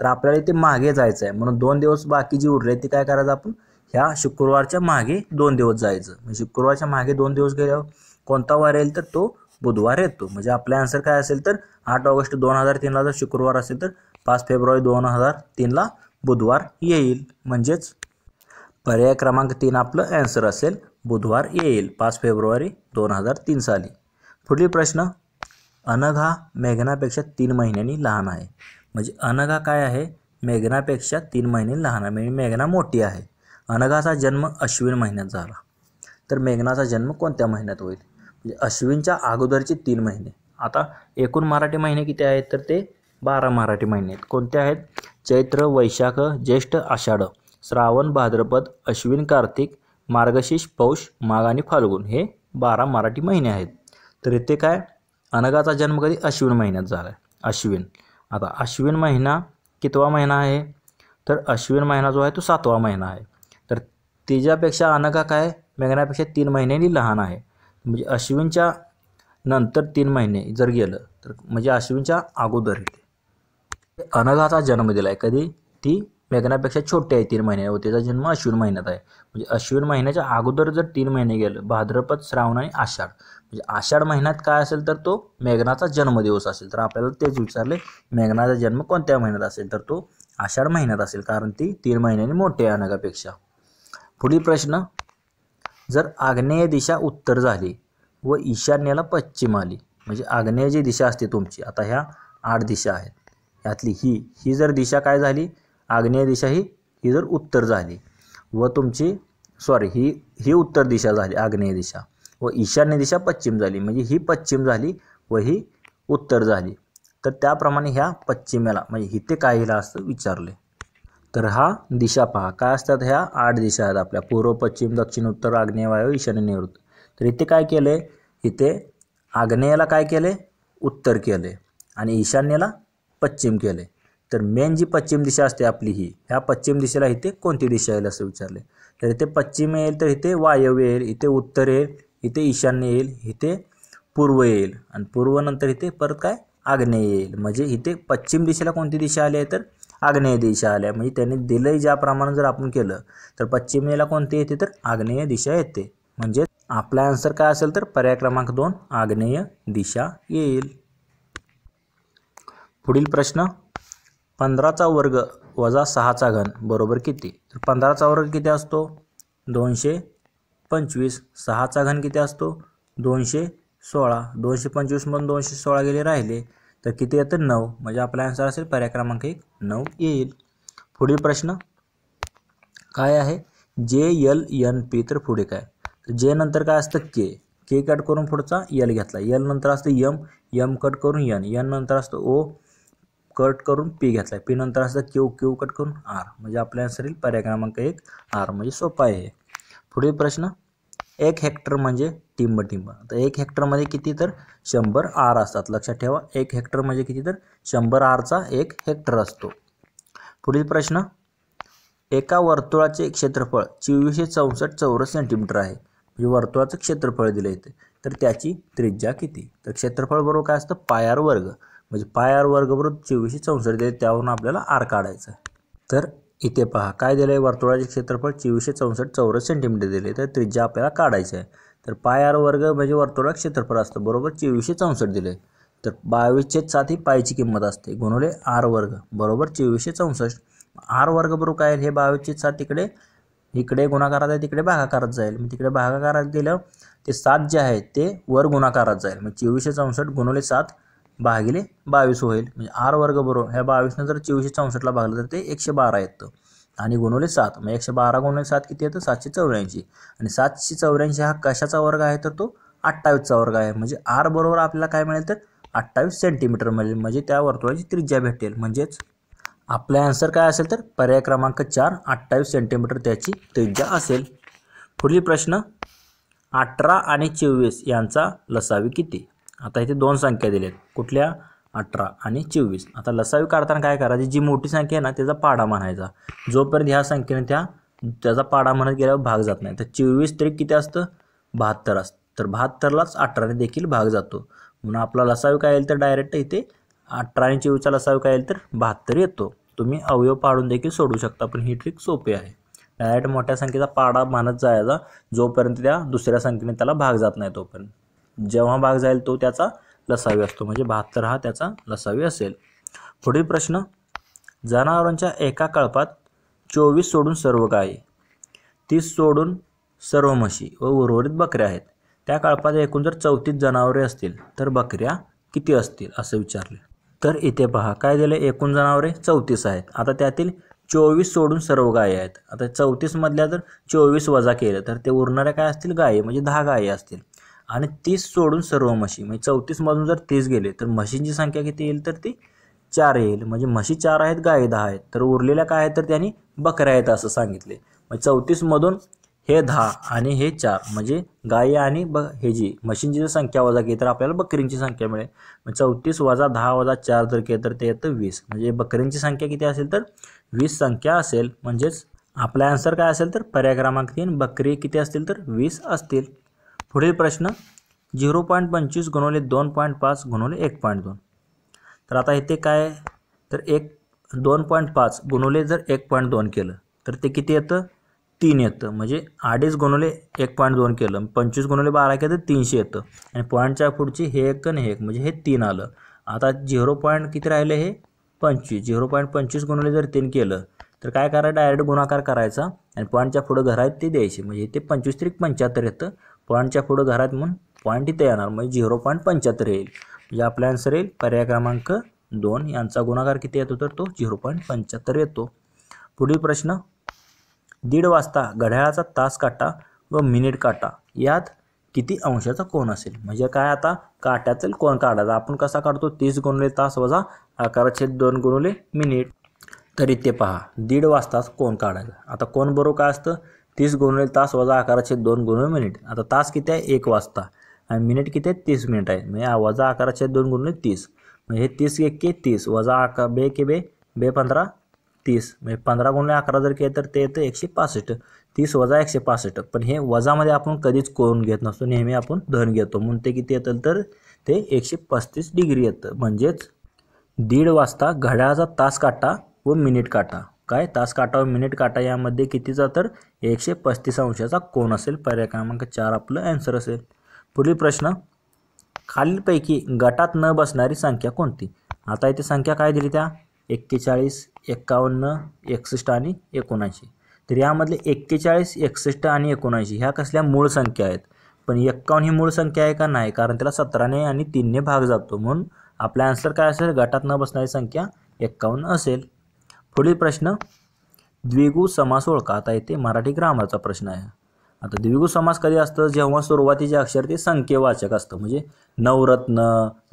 तर आपल्याला इथे मागे जायचं आहे म्हणून दोन दिवस बाकी जी उरले ती काय करायचं आपण ह्या शुक्रवारच्या मागे दोन दिवस जायचं म्हणजे शुक्रवारच्या मागे दोन दिवस गेल्यावर कोणता वार येईल तर तो बुधवार येतो म्हणजे आपला आन्सर काय असेल तर आठ ऑगस्ट दोन हजार तीनला जर शुक्रवार असेल तर पाच फेब्रुवारी दोन हजार तीनला बुधवार येईल म्हणजेच पर्याय क्रमांक तीन आपलं ॲन्सर असेल बुधवार येईल पाच फेब्रुवारी दोन हजार तीन साली पुढील प्रश्न अनघ हा मेघनापेक्षा तीन महिन्यांनी लहान आहे म्हणजे अनघा काय आहे मेघनापेक्षा तीन महिने लहान आहे म्हणजे मेघना मोठी आहे अनघाचा जन्म अश्विन महिन्यात झाला तर मेघनाचा जन्म कोणत्या महिन्यात होईल म्हणजे अश्विनच्या अगोदरचे तीन महिने आता एकूण मराठी महिने किती आहेत तर ते बारा मराठी महिने आहेत कोणते आहेत चैत्र वैशाख ज्येष्ठ आषाढ श्रावण भाद्रपद अश्विन कार्तिक मार्गशीर्ष पौष माघ आणि फाल्गुन हे बारा मराठी महिने आहेत तर इथे काय अनगाचा जन्म कधी अश्विन महिन्यात झाला आहे अश्विन आता अश्विन महिना कितवा महिना आहे तर अश्विन महिना जो आहे तो सातवा महिना आहे तर तिच्यापेक्षा अनका काय मेघनापेक्षा तीन महिन्यांनी लहान आहे म्हणजे अश्विनच्या नंतर तीन महिने जर गेलं तर म्हणजे अश्विनच्या अगोदर येते अनघाचा जन्म दिला आहे कधी ती मेघनापेक्षा छोटी आहे तीन महिने व त्याचा जन्म अश्विन महिन्यात आहे म्हणजे अश्विन महिन्याच्या अगोदर जर तीन महिने गेलं भाद्रपद श्रावण आणि आषाढ म्हणजे आषाढ महिन्यात काय असेल तर तो मेघनाचा जन्मदिवस असेल तर आपल्याला तेच विचारले मेघनाचा जन्म कोणत्या महिन्यात असेल तर तो आषाढ महिन्यात असेल कारण ती तीन महिन्यांनी मोठी आहे नगापेक्षा पुढील प्रश्न जर आग्नेय दिशा उत्तर झाली व ईशान्येला पश्चिम आली म्हणजे आग्नेय जी दिशा असते तुमची आता ह्या आठ दिशा आहेत यातली ही ही जर दिशा काय झाली आग्नेय दिशा ही ही जर उत्तर झाली व तुमची सॉरी ही ही उत्तर दिशा झाली आग्नेय दिशा व ईशान्य दिशा पश्चिम झाली म्हणजे ही पश्चिम झाली व ही उत्तर झाली तर त्याप्रमाणे ह्या पश्चिमेला म्हणजे इथे काय हिला असं विचारले तर हा दिशा पहा काय असतात ह्या आठ दिशा आहेत आपल्या पूर्व पश्चिम दक्षिण उत्तर आग्नेय वायव ईशान्य निवृत्त तर इथे काय केले इथे आग्नेयाला काय केले उत्तर केले आणि ईशान्येला पश्चिम केले तर मेन जी पश्चिम दिशा असते आपली ही ह्या पश्चिम दिशेला इथे कोणती दिशा येईल असं विचारले तर इथे पश्चिम येईल तर इथे वायव्य येईल इथे उत्तर येईल इथे ईशान्य येईल इथे पूर्व येईल आणि पूर्वनंतर इथे परत काय आग्नेय येईल म्हणजे इथे पश्चिम दिशेला कोणती दिशा आली आहे तर आग्नेय दिशा आल्या म्हणजे त्यांनी दिलंही ज्याप्रमाणे जर आपण केलं तर पश्चिमेला कोणती येते तर आग्नेय दिशा येते म्हणजे आपला आन्सर काय असेल तर पर्याय क्रमांक दोन आग्नेय दिशा येईल पुढील प्रश्न पंधराचा वर्ग वजा सहाचा घन बरोबर किती तर पंधराचा वर्ग किती असतो दोनशे पंचवीस सहाचा घन किती असतो दोनशे सोळा दोनशे पंचवीसमधून दोनशे सोळा गेले राहिले तर किती येतं नऊ म्हणजे आपला आन्सर असेल पर्याय क्रमांक एक नऊ येईल पुढील प्रश्न काय आहे जे यल एन पी तर पुढे काय जे नंतर काय असतं के के कट करून पुढचा यल घेतला यल नंतर असतं यम यम कट करून यन यन नंतर असतं ओ कट करून पी घेतला पी नंतर असतं क्यू क्यू कट करून आर म्हणजे आपला आन्सर येईल पर्याय क्रमांक एक आर म्हणजे सोपा आहे पुढील प्रश्न एक हेक्टर म्हणजे टिंब टिंब तर एक हेक्टरमध्ये किती तर शंभर आर असतात लक्षात ठेवा एक हेक्टर म्हणजे किती तर शंभर आरचा एक हेक्टर असतो पुढील प्रश्न एका वर्तुळाचे क्षेत्रफळ चोवीसशे चौसष्ट चौरस सेंटीमीटर आहे म्हणजे वर्तुळाचं क्षेत्रफळ दिलं येते तर त्याची त्रिज्या किती तर क्षेत्रफळ बरोबर काय असतं पायार वर्ग म्हणजे पायार वर्ग बरोबर चोवीसशे चौसष्ट दिले त्यावरून आपल्याला आर काढायचं तर इथे पहा काय दिलं आहे वर्तुळाचे क्षेत्रफळ चोवीसशे चौसष्ट चौरस सेंटीमीटर दिले तर त्रिज्या आपल्याला काढायची आहे तर पाय आर वर्ग म्हणजे वर्तुळा क्षेत्रफळ असतं बरोबर चोवीसशे चौसष्ट दिले तर बावीसशे सात ही पायची किंमत असते गुणवले आर वर्ग बरोबर चोवीसशे चौसष्ट आर वर्ग बरोबर काय हे बावीसशे सात इकडे इकडे गुणाकारात आहे तिकडे भागाकारात जाईल मग तिकडे भागाकारात दिलं ते सात जे आहे ते वर गुणाकारात जाईल मग चोवीसशे चौसष्ट गुणवले सात भागिले बावीस होईल म्हणजे आर वर्ग बरोबर ह्या बावीसनं जर चोवीसशे चौसष्टला भागलं तर ते एकशे बारा येतं आणि गुणवले सात मग एकशे बारा गुणवले सात किती येतं सातशे चौऱ्याऐंशी आणि सातशे चौऱ्याऐंशी हा कशाचा वर्ग आहे तर तो अठ्ठावीसचा वर्ग आहे म्हणजे आर बरोबर आपल्याला काय मिळेल तर अठ्ठावीस सेंटीमीटर मिळेल म्हणजे त्या वर्तुळाची त्रिज्या भेटेल म्हणजेच आपला आन्सर काय असेल तर पर्याय क्रमांक चार अठ्ठावीस सेंटीमीटर त्याची त्रिज्या असेल पुढील प्रश्न अठरा आणि चोवीस यांचा लसावी किती आता इथे दोन संख्या दिल्या आहेत कुठल्या अठरा आणि चोवीस आता लसावी काढताना काय करायची जी मोठी संख्या आहे ना त्याचा पाडा म्हणायचा जोपर्यंत ह्या संख्येने त्या त्याचा पाडा मानत गेल्यावर भाग जात नाही तर चोवीस तरी किती असतं बहात्तर असतं तर बहात्तरलाच अठराने देखील भाग जातो म्हणून आपला लसावी काय येईल तर डायरेक्ट इथे अठरा आणि चोवीसचा लसावी काय येईल तर बहात्तर येतो तुम्ही अवयव पाडून देखील सोडू शकता पण ही ट्रिक सोपी आहे डायरेक्ट मोठ्या संख्येचा पाडा मानत जायचा जोपर्यंत त्या दुसऱ्या संख्येने त्याला भाग जात नाही तोपर्यंत जेव्हा भाग जाईल तो त्याचा लसावी असतो म्हणजे बहात्तर हा त्याचा लसावी असेल पुढील प्रश्न जनावरांच्या एका कळपात चोवीस सोडून सर्व गायी तीस सोडून सर्व म्हशी व उर्वरित बकऱ्या आहेत त्या कळपात एकूण जर चौतीस जनावरे असतील तर बकऱ्या किती असतील असं विचारले तर इथे पहा काय दिले एकूण जनावरे चौतीस आहेत आता त्यातील चोवीस सोडून सर्व गाय आहेत आता चौतीसमधल्या जर चोवीस वजा केलं तर ते उरणाऱ्या काय असतील गाय म्हणजे दहा गायी असतील आणि तीस सोडून सर्व म्हशी म्हणजे चौतीसमधून जर तीस गेले तर म्हशींची संख्या किती येईल तर ती चार येईल म्हणजे म्हशी चार आहेत गाय दहा आहेत तर उरलेल्या काय आहेत तर त्यांनी बकऱ्या आहेत असं सांगितले म्हणजे चौतीसमधून हे दहा आणि हे चार म्हणजे गाय आणि ब हे जी म्हशींची जर संख्या वजा केली तर आपल्याला बकरींची संख्या मिळेल मग चौतीस वजा दहा वजा चार जर केलं तर ते येतं वीस म्हणजे बकरींची संख्या किती असेल तर वीस संख्या असेल म्हणजेच आपला आन्सर काय असेल तर पर्याय क्रमांक तीन बकरी किती असतील तर वीस असतील पुढील प्रश्न झिरो पॉईंट पंचवीस गुणवले दोन पॉईंट पाच गुणवले एक पॉईंट दोन तर आता इथे काय तर एक दोन पॉईंट पाच गुणवले जर एक पॉईंट दोन केलं तर ते किती येतं तीन येतं म्हणजे अडीच गुणवले एक पॉईंट दोन केलं पंचवीस गुणवले बारा केलं तर तीनशे येतं आणि पॉईंटच्या पुढची हे एक आणि हे एक म्हणजे हे तीन आलं आता झिरो पॉईंट किती राहिले हे पंचवीस झिरो पॉईंट पंचवीस गुणवले जर तीन केलं तर काय करा डायरेक्ट गुणाकार करायचा आणि पॉईंटच्या पुढं घरात ते द्यायचे म्हणजे ते पंचवीस तरी पंच्याहत्तर येतं पॉईंटच्या पुढं घरात म्हणून पॉईंट इथे येणार म्हणजे झिरो पॉईंट पंच्याहत्तर येईल म्हणजे आपला आन्सर येईल पर्याय क्रमांक दोन यांचा गुणाकार किती येतो तर तो झिरो पॉईंट पंच्याहत्तर येतो पुढील प्रश्न दीड वाजता घड्याळाचा तास काटा व मिनिट काटा यात किती अंशाचा कोण असेल म्हणजे काय आता काट्याचा कोण काढायचा आपण कसा काढतो तीस गुणले तास वजा छेद दोन गुणले मिनिट तर इथे पहा दीड वाजताच कोण काढायचा आता कोण बरोबर काय असतं तीस गुणवेल तास वजा अकराचे दोन गुणवे मिनिट आता तास किती आहे एक वाजता आणि मिनिट किती आहे तीस मिनिट आहे म्हणजे वजा अकराचे दोन गुणवे तीस म्हणजे हे तीस एक के तीस वजा आकार बे के बे बे पंधरा तीस म्हणजे पंधरा गुणले अकरा जर केले तर ते येतं एकशे पासष्ट तीस वजा एकशे पासष्ट पण हे वजामध्ये आपण कधीच करून घेत नसतो नेहमी आपण धन घेतो म्हणून ते किती येतं तर ते एकशे पस्तीस डिग्री येतं म्हणजेच दीड वाजता घड्याळाचा तास काटा व मिनिट काटा काय तास काटा मिनिट काटा यामध्ये कितीचा तर एकशे पस्तीस अंशाचा कोण असेल पर्याय क्रमांक चार आपलं ॲन्सर असेल पुढील प्रश्न खालीलपैकी गटात न बसणारी संख्या कोणती आता इथे संख्या काय दिली त्या एक्केचाळीस एक्कावन्न एकसष्ट आणि एकोणऐंशी तर यामधले एक्केचाळीस एकसष्ट आणि एकोणऐंशी ह्या कसल्या मूळ संख्या आहेत पण एक्कावन्न ही मूळ संख्या आहे का नाही कारण त्याला सतराने आणि तीनने भाग जातो म्हणून आपला आन्सर काय असेल गटात न बसणारी संख्या एक्कावन्न असेल पुढील प्रश्न द्विगु समास ओळखा आता येते मराठी ग्रामरचा प्रश्न आहे आता द्विगु समास कधी असतं जेव्हा सुरुवातीचे अक्षर ते संख्यवाचक असतं म्हणजे नवरत्न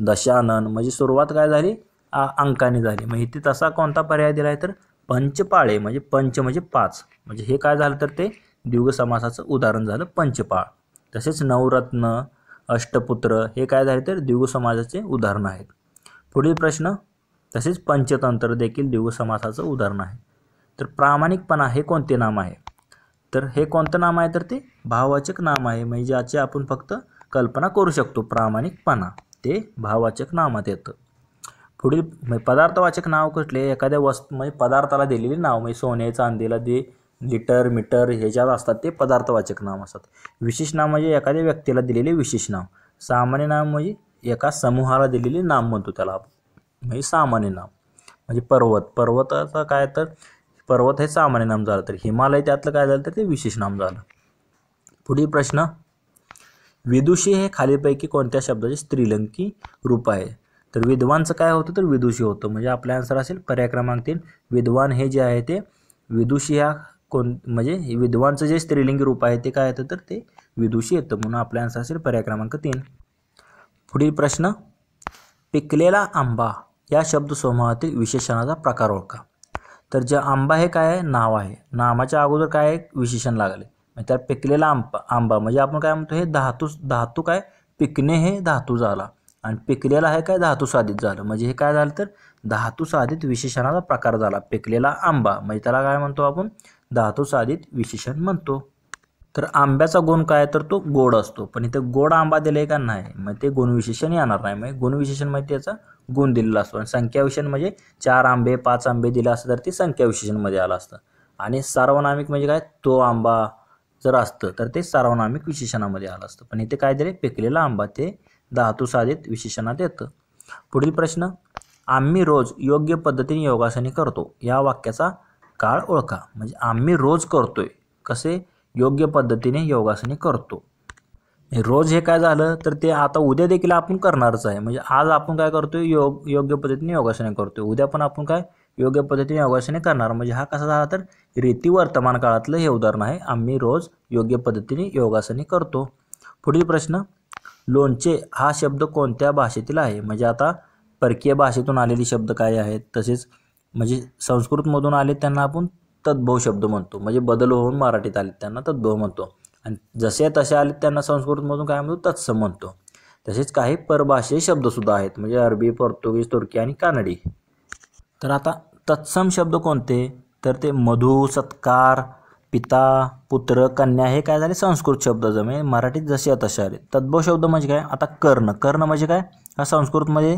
दशानन म्हणजे सुरुवात काय झाली अंकाने झाली मग इथे तसा कोणता पर्याय दिला आहे तर पंचपाळे म्हणजे पंच म्हणजे पाच म्हणजे हे काय झालं तर ते द्विगु समासाचं उदाहरण झालं पंचपाळ तसेच नवरत्न अष्टपुत्र हे काय झाले तर द्विगु समाजाचे उदाहरण आहेत पुढील प्रश्न तसेच पंचतंत्र देखील देऊ समासाचं उदाहरण आहे तर प्रामाणिकपणा हे कोणते नाम आहे तर हे कोणतं नाम आहे तर ते भाववाचक नाम आहे म्हणजे ज्याची आपण फक्त कल्पना करू शकतो प्रामाणिकपणा ते भाववाचक नामात येतं पुढील म्हणजे पदार्थवाचक नाव कुठले एखाद्या वस्तू म्हणजे पदार्थाला दिलेले नाव म्हणजे सोने चांदीला दे लिटर मीटर हे ह्याच्यात असतात ते पदार्थवाचक नाम असतात विशेष नाम म्हणजे एखाद्या व्यक्तीला दिलेले विशेष नाव सामान्य नाम म्हणजे एका समूहाला दिलेले नाम म्हणतो त्याला आपण म्हणजे सामान्य नाम म्हणजे पर्वत पर्वताचं काय तर पर्वत हे सामान्य नाम झालं तर हिमालय त्यातलं काय झालं तर ते विशेष नाम झालं पुढील प्रश्न विदुषी हे खालीपैकी कोणत्या शब्दाचे स्त्रीलिंगी रूप आहे तर विद्वानचं काय होतं तर विदुषी होतं म्हणजे आपला आन्सर असेल पर्याय क्रमांक तीन विद्वान हे जे आहे ते विदुषी ह्या कोण म्हणजे विद्वानचं जे स्त्रीलिंगी रूप आहे ते काय येतं तर ते विदुषी येतं म्हणून आपला आन्सर असेल पर्याय क्रमांक तीन पुढील प्रश्न पिकलेला आंबा या शब्दसमूहातील विशेषणाचा प्रकार ओळखा तर जे आंबा हे काय आहे नाव आहे नामाच्या अगोदर काय आहे विशेषण लागले म्हणजे त्यात पिकलेला आंबा आंबा म्हणजे आपण काय म्हणतो हे धातू धातू काय पिकणे हे धातू झाला आणि पिकलेला हे काय धातू साधित झालं म्हणजे हे काय झालं तर धातू साधित विशेषणाचा प्रकार झाला पिकलेला आंबा म्हणजे त्याला काय म्हणतो आपण धातू साधित विशेषण म्हणतो तर आंब्याचा गुण काय तर तो गोड असतो पण इथे गोड आंबा दिला आहे का नाही मग ते गुणविशेषण येणार नाही मग गुणविशेषण म्हणजे त्याचा गुण दिलेला असतो आणि संख्याविशेषण म्हणजे चार आंबे पाच आंबे दिले असतं तर ते संख्याविशेषणमध्ये आलं असतं आणि सार्वनामिक म्हणजे काय तो आंबा जर असतं तर ते सार्वनामिक विशेषणामध्ये आलं असतं पण इथे काय दिले पिकलेला आंबा ते धातू साधित विशेषणात येतं पुढील प्रश्न आम्ही रोज योग्य पद्धतीने योगासने करतो या वाक्याचा काळ ओळखा म्हणजे आम्ही रोज करतोय कसे योग्य पद्धतीने योगासने करतो रोज हे काय झालं तर ते आता उद्या देखील आपण करणारच आहे म्हणजे आज आपण काय करतो योग योग्य पद्धतीने योगासने करतो उद्या पण आपण काय योग्य पद्धतीने योगासने करणार म्हणजे हा कसा झाला तर रीती वर्तमान काळातलं हे उदाहरण आहे आम्ही रोज योग्य पद्धतीने योगासने करतो पुढील प्रश्न लोणचे हा शब्द कोणत्या भाषेतील आहे म्हणजे आता परकीय भाषेतून आलेले शब्द काय आहेत तसेच म्हणजे संस्कृतमधून आले त्यांना आपण तद्भव शब्द म्हणतो म्हणजे बदल होऊन मराठीत आले त्यांना तद्भव म्हणतो आणि जसे तसे आले त्यांना संस्कृतमधून काय म्हणतो तत्सम म्हणतो तसेच काही परभाषीय शब्दसुद्धा आहेत म्हणजे अरबी पोर्तुगीज तुर्की आणि कानडी तर आता तत्सम शब्द कोणते तर ते मधु सत्कार पिता पुत्र कन्या हे काय झाले संस्कृत शब्द जमे मराठीत जसे तसे आले तद्भव शब्द म्हणजे काय आता कर्ण कर्ण म्हणजे काय हा संस्कृतमध्ये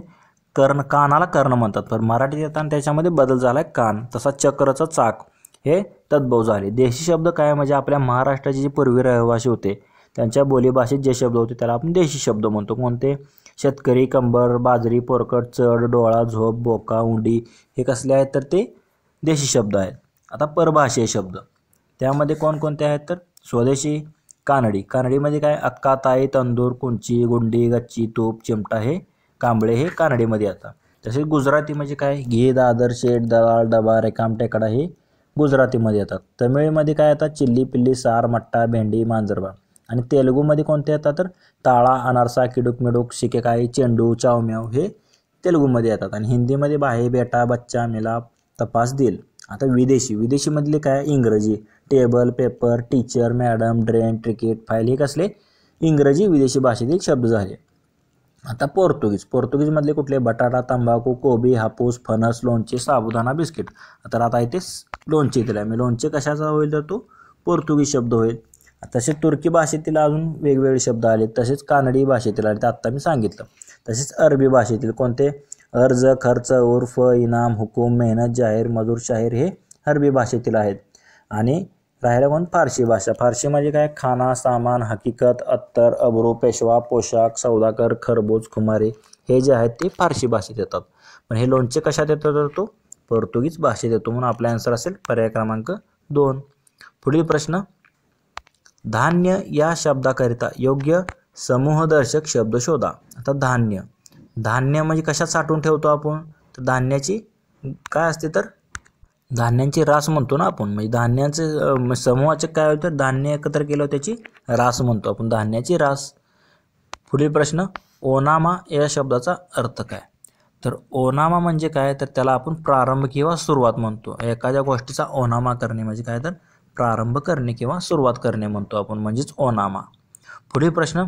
कर्ण कानाला कर्ण म्हणतात पण मराठीत येताना त्याच्यामध्ये बदल झाला आहे कान तसा चक्रचा चाक हे तद्भव झाले देशी शब्द काय म्हणजे आपल्या महाराष्ट्राचे जे पूर्वी रहिवासी होते त्यांच्या बोलीभाषेत जे शब्द होते त्याला आपण देशी शब्द म्हणतो कोणते शेतकरी कंबर बाजरी पोरकट चढ डोळा झोप बोका उंडी हे कसले आहेत तर ते देशी शब्द आहेत आता परभाषीय शब्द त्यामध्ये कोणकोणते आहेत तर स्वदेशी कानडी कानडीमध्ये काय अक्का ताई तंदूर कुंची गुंडी गच्ची तूप चिमटा हे कांबळे हे कानडीमध्ये येतात तसेच गुजराती म्हणजे काय घे दादर शेठ दलाल डबा रेकाम टेकडा हे गुजरातीमध्ये येतात तमिळमध्ये काय येतात चिल्ली पिल्ली सार मट्टा भेंडी मांजरबा आणि तेलुगूमध्ये कोणते येतात तर ताळा अनारसा किडूक मिडूक शिकेकाई चेंडू चावम्याव हे तेलुगूमध्ये येतात आणि हिंदीमध्ये बाहे बेटा बच्चा मिला तपास देईल आता विदेशी विदेशीमधले काय इंग्रजी table paper teacher madam drain cricket file हे कसले इंग्रजी विदेशी भाषेतील शब्द झाले आता पोर्तुगीज पोर्तुगीजमधले कुठले बटाटा तंबाखू कोबी हापूस फणस लोणचे साबुदाणा बिस्किट तर आता इथे लोणचे दिलं आहे मी लोणचे कशाचा होईल तर तो पोर्तुगीज शब्द होईल तसेच तुर्की भाषेतील अजून वेगवेगळे शब्द आले तसेच कानडी भाषेतील आले ते आत्ता मी सांगितलं तसेच अरबी भाषेतील कोणते अर्ज खर्च उर्फ इनाम हुकूम मेहनत जाहीर मजूर शाहीर हे अरबी भाषेतील आहेत आणि राहिलं कोण फारशी भाषा फारशी म्हणजे काय खाना सामान हकीकत अत्तर अबरू पेशवा पोशाख सौदाकर खरबोज खुमारी हे जे आहेत ते फारशी भाषेत येतात पण हे लोणचे कशात येतं तर तो पोर्तुगीज भाषेत येतो म्हणून आपला आन्सर असेल पर्याय क्रमांक दोन पुढील प्रश्न धान्य या शब्दाकरिता योग्य समूहदर्शक शब्द शोधा आता धान्य धान्य म्हणजे कशात साठवून ठेवतो आपण तर धान्याची काय असते तर धान्यांची रास म्हणतो ना आपण म्हणजे धान्याचे म्हणजे समूहाचे काय होतं धान्य एकत्र केलं त्याची रास म्हणतो आपण धान्याची रास पुढील प्रश्न ओनामा या शब्दाचा अर्थ काय तर ओनामा म्हणजे काय तर त्याला आपण प्रारंभ किंवा सुरुवात म्हणतो एखाद्या गोष्टीचा ओनामा करणे म्हणजे काय तर प्रारंभ करणे किंवा सुरुवात करणे म्हणतो आपण म्हणजेच ओनामा पुढील प्रश्न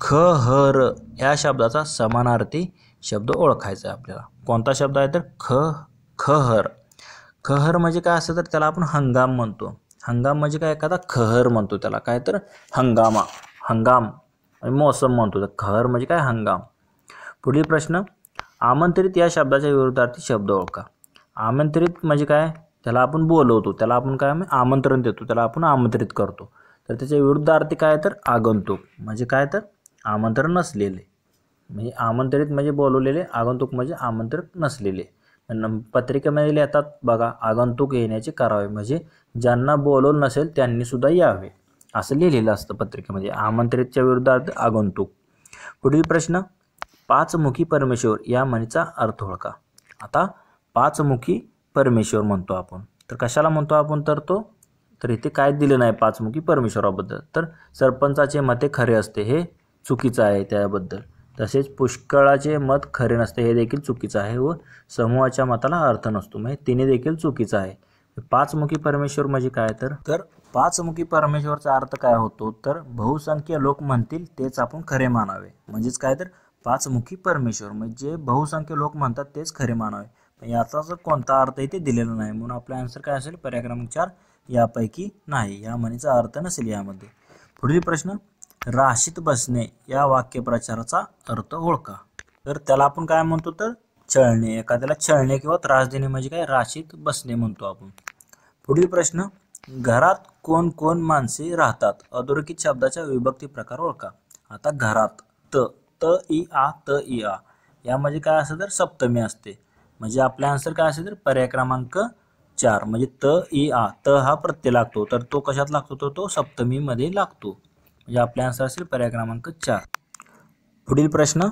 ख हर या शब्दाचा समानार्थी शब्द ओळखायचा आहे आपल्याला कोणता शब्द आहे तर ख हर खहर म्हणजे काय असं तर त्याला आपण हंगाम म्हणतो हंगाम म्हणजे काय एखादा खहर म्हणतो त्याला काय तर हंगामा हंगाम मोसम म्हणतो तर खहर म्हणजे काय हंगाम पुढील प्रश्न आमंत्रित या शब्दाच्या विरुद्धार्थी शब्द ओळखा आमंत्रित म्हणजे काय त्याला आपण बोलवतो त्याला आपण काय आमंत्रण देतो त्याला आपण आमंत्रित करतो तर त्याच्या विरुद्धार्थी काय तर आगंतुक म्हणजे काय तर आमंत्रण नसलेले म्हणजे आमंत्रित म्हणजे बोलवलेले आगंतुक म्हणजे आमंत्रित नसलेले न पत्रिकेमध्ये लिहतात बघा आगंतुक येण्याचे करावे म्हणजे ज्यांना बोलवलं नसेल त्यांनीसुद्धा यावे असं लिहिलेलं असतं पत्रिकेमध्ये म्हणजे आमंत्रितच्या विरुद्धार्थ आगंतुक पुढील प्रश्न पाचमुखी परमेश्वर या म्हणीचा अर्थ ओळखा आता पाचमुखी परमेश्वर म्हणतो आपण तर कशाला म्हणतो आपण तर तो तर इथे काय दिलं नाही पाचमुखी परमेश्वराबद्दल तर सरपंचाचे मते खरे असते हे चुकीचं आहे त्याबद्दल तसेच पुष्कळाचे मत खरे नसते हे देखील चुकीचं आहे व समूहाच्या मताला अर्थ नसतो म्हणजे तिने देखील चुकीचं आहे पाचमुखी परमेश्वर म्हणजे काय तर तर पाचमुखी परमेश्वरचा अर्थ काय होतो तर बहुसंख्य लोक म्हणतील तेच आपण खरे मानावे म्हणजेच काय तर पाचमुखी परमेश्वर म्हणजे जे बहुसंख्य लोक म्हणतात तेच खरे मानावे याचाच कोणता अर्थ इथे दिलेला नाही म्हणून आपला आन्सर काय असेल पर्याय चार यापैकी नाही या म्हणीचा अर्थ नसेल यामध्ये पुढील प्रश्न राशीत बसणे या वाक्यप्रचाराचा अर्थ ओळखा तर त्याला आपण काय म्हणतो तर चळणे एखाद्याला छळणे किंवा त्रास देणे म्हणजे काय राशीत बसणे म्हणतो आपण पुढील प्रश्न घरात कोण कोण माणसे राहतात अधोरेखित शब्दाच्या विभक्ती प्रकार ओळखा आता घरात त त इ आ त इ आ यामध्ये म्हणजे काय असेल तर सप्तमी असते म्हणजे आपले आन्सर काय असेल तर पर्याय क्रमांक चार म्हणजे त इ आ त हा प्रत्यय लागतो तर तो कशात लागतो तर तो सप्तमीमध्ये लागतो म्हणजे आपला आन्सर असेल पर्याय क्रमांक चार पुढील प्रश्न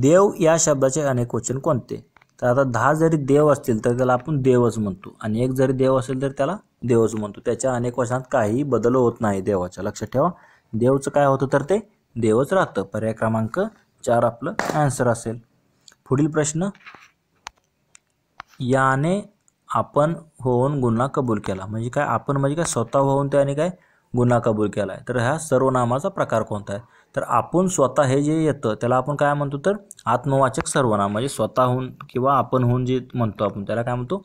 देव या शब्दाचे अनेक वचन कोणते तर आता दहा जरी देव असतील तर त्याला आपण देवच म्हणतो आणि एक जरी देव असेल तर त्याला देवच म्हणतो त्याच्या अनेक वचनात काहीही बदल होत नाही देवाच्या लक्षात ठेवा देवचं काय होतं तर ते देवच राहतं पर्याय क्रमांक चार आपलं आन्सर असेल पुढील प्रश्न याने आपण होऊन गुन्हा कबूल केला म्हणजे काय आपण म्हणजे काय स्वतः होऊन त्याने काय गुन्हा कबूल केला आहे तर ह्या सर्वनामाचा प्रकार कोणता आहे तर आपण स्वतः हे जे येतं त्याला आपण काय म्हणतो तर आत्मवाचक सर्वनाम म्हणजे स्वतःहून किंवा आपणहून जे म्हणतो आपण त्याला काय म्हणतो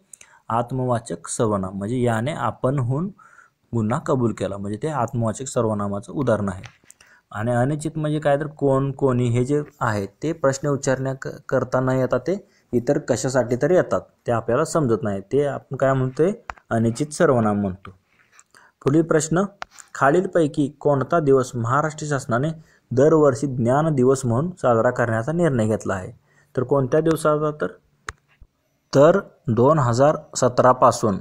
आत्मवाचक सर्वनाम म्हणजे याने आपणहून गुन्हा कबूल केला म्हणजे ते आत्मवाचक सर्वनामाचं उदाहरण आहे आणि अनिश्चित म्हणजे काय तर कोण कोणी हे जे आहे ते प्रश्न उच्चारण्या करताना करता येतात ते इतर कशासाठी तरी येतात ते आपल्याला समजत नाही ते आपण काय म्हणतो अनिश्चित सर्वनाम म्हणतो पुढील प्रश्न खालीलपैकी कोणता दिवस महाराष्ट्र शासनाने दरवर्षी ज्ञान दिवस म्हणून साजरा करण्याचा निर्णय घेतला आहे तर कोणत्या दिवसाचा तर तर दोन हजार सतरापासून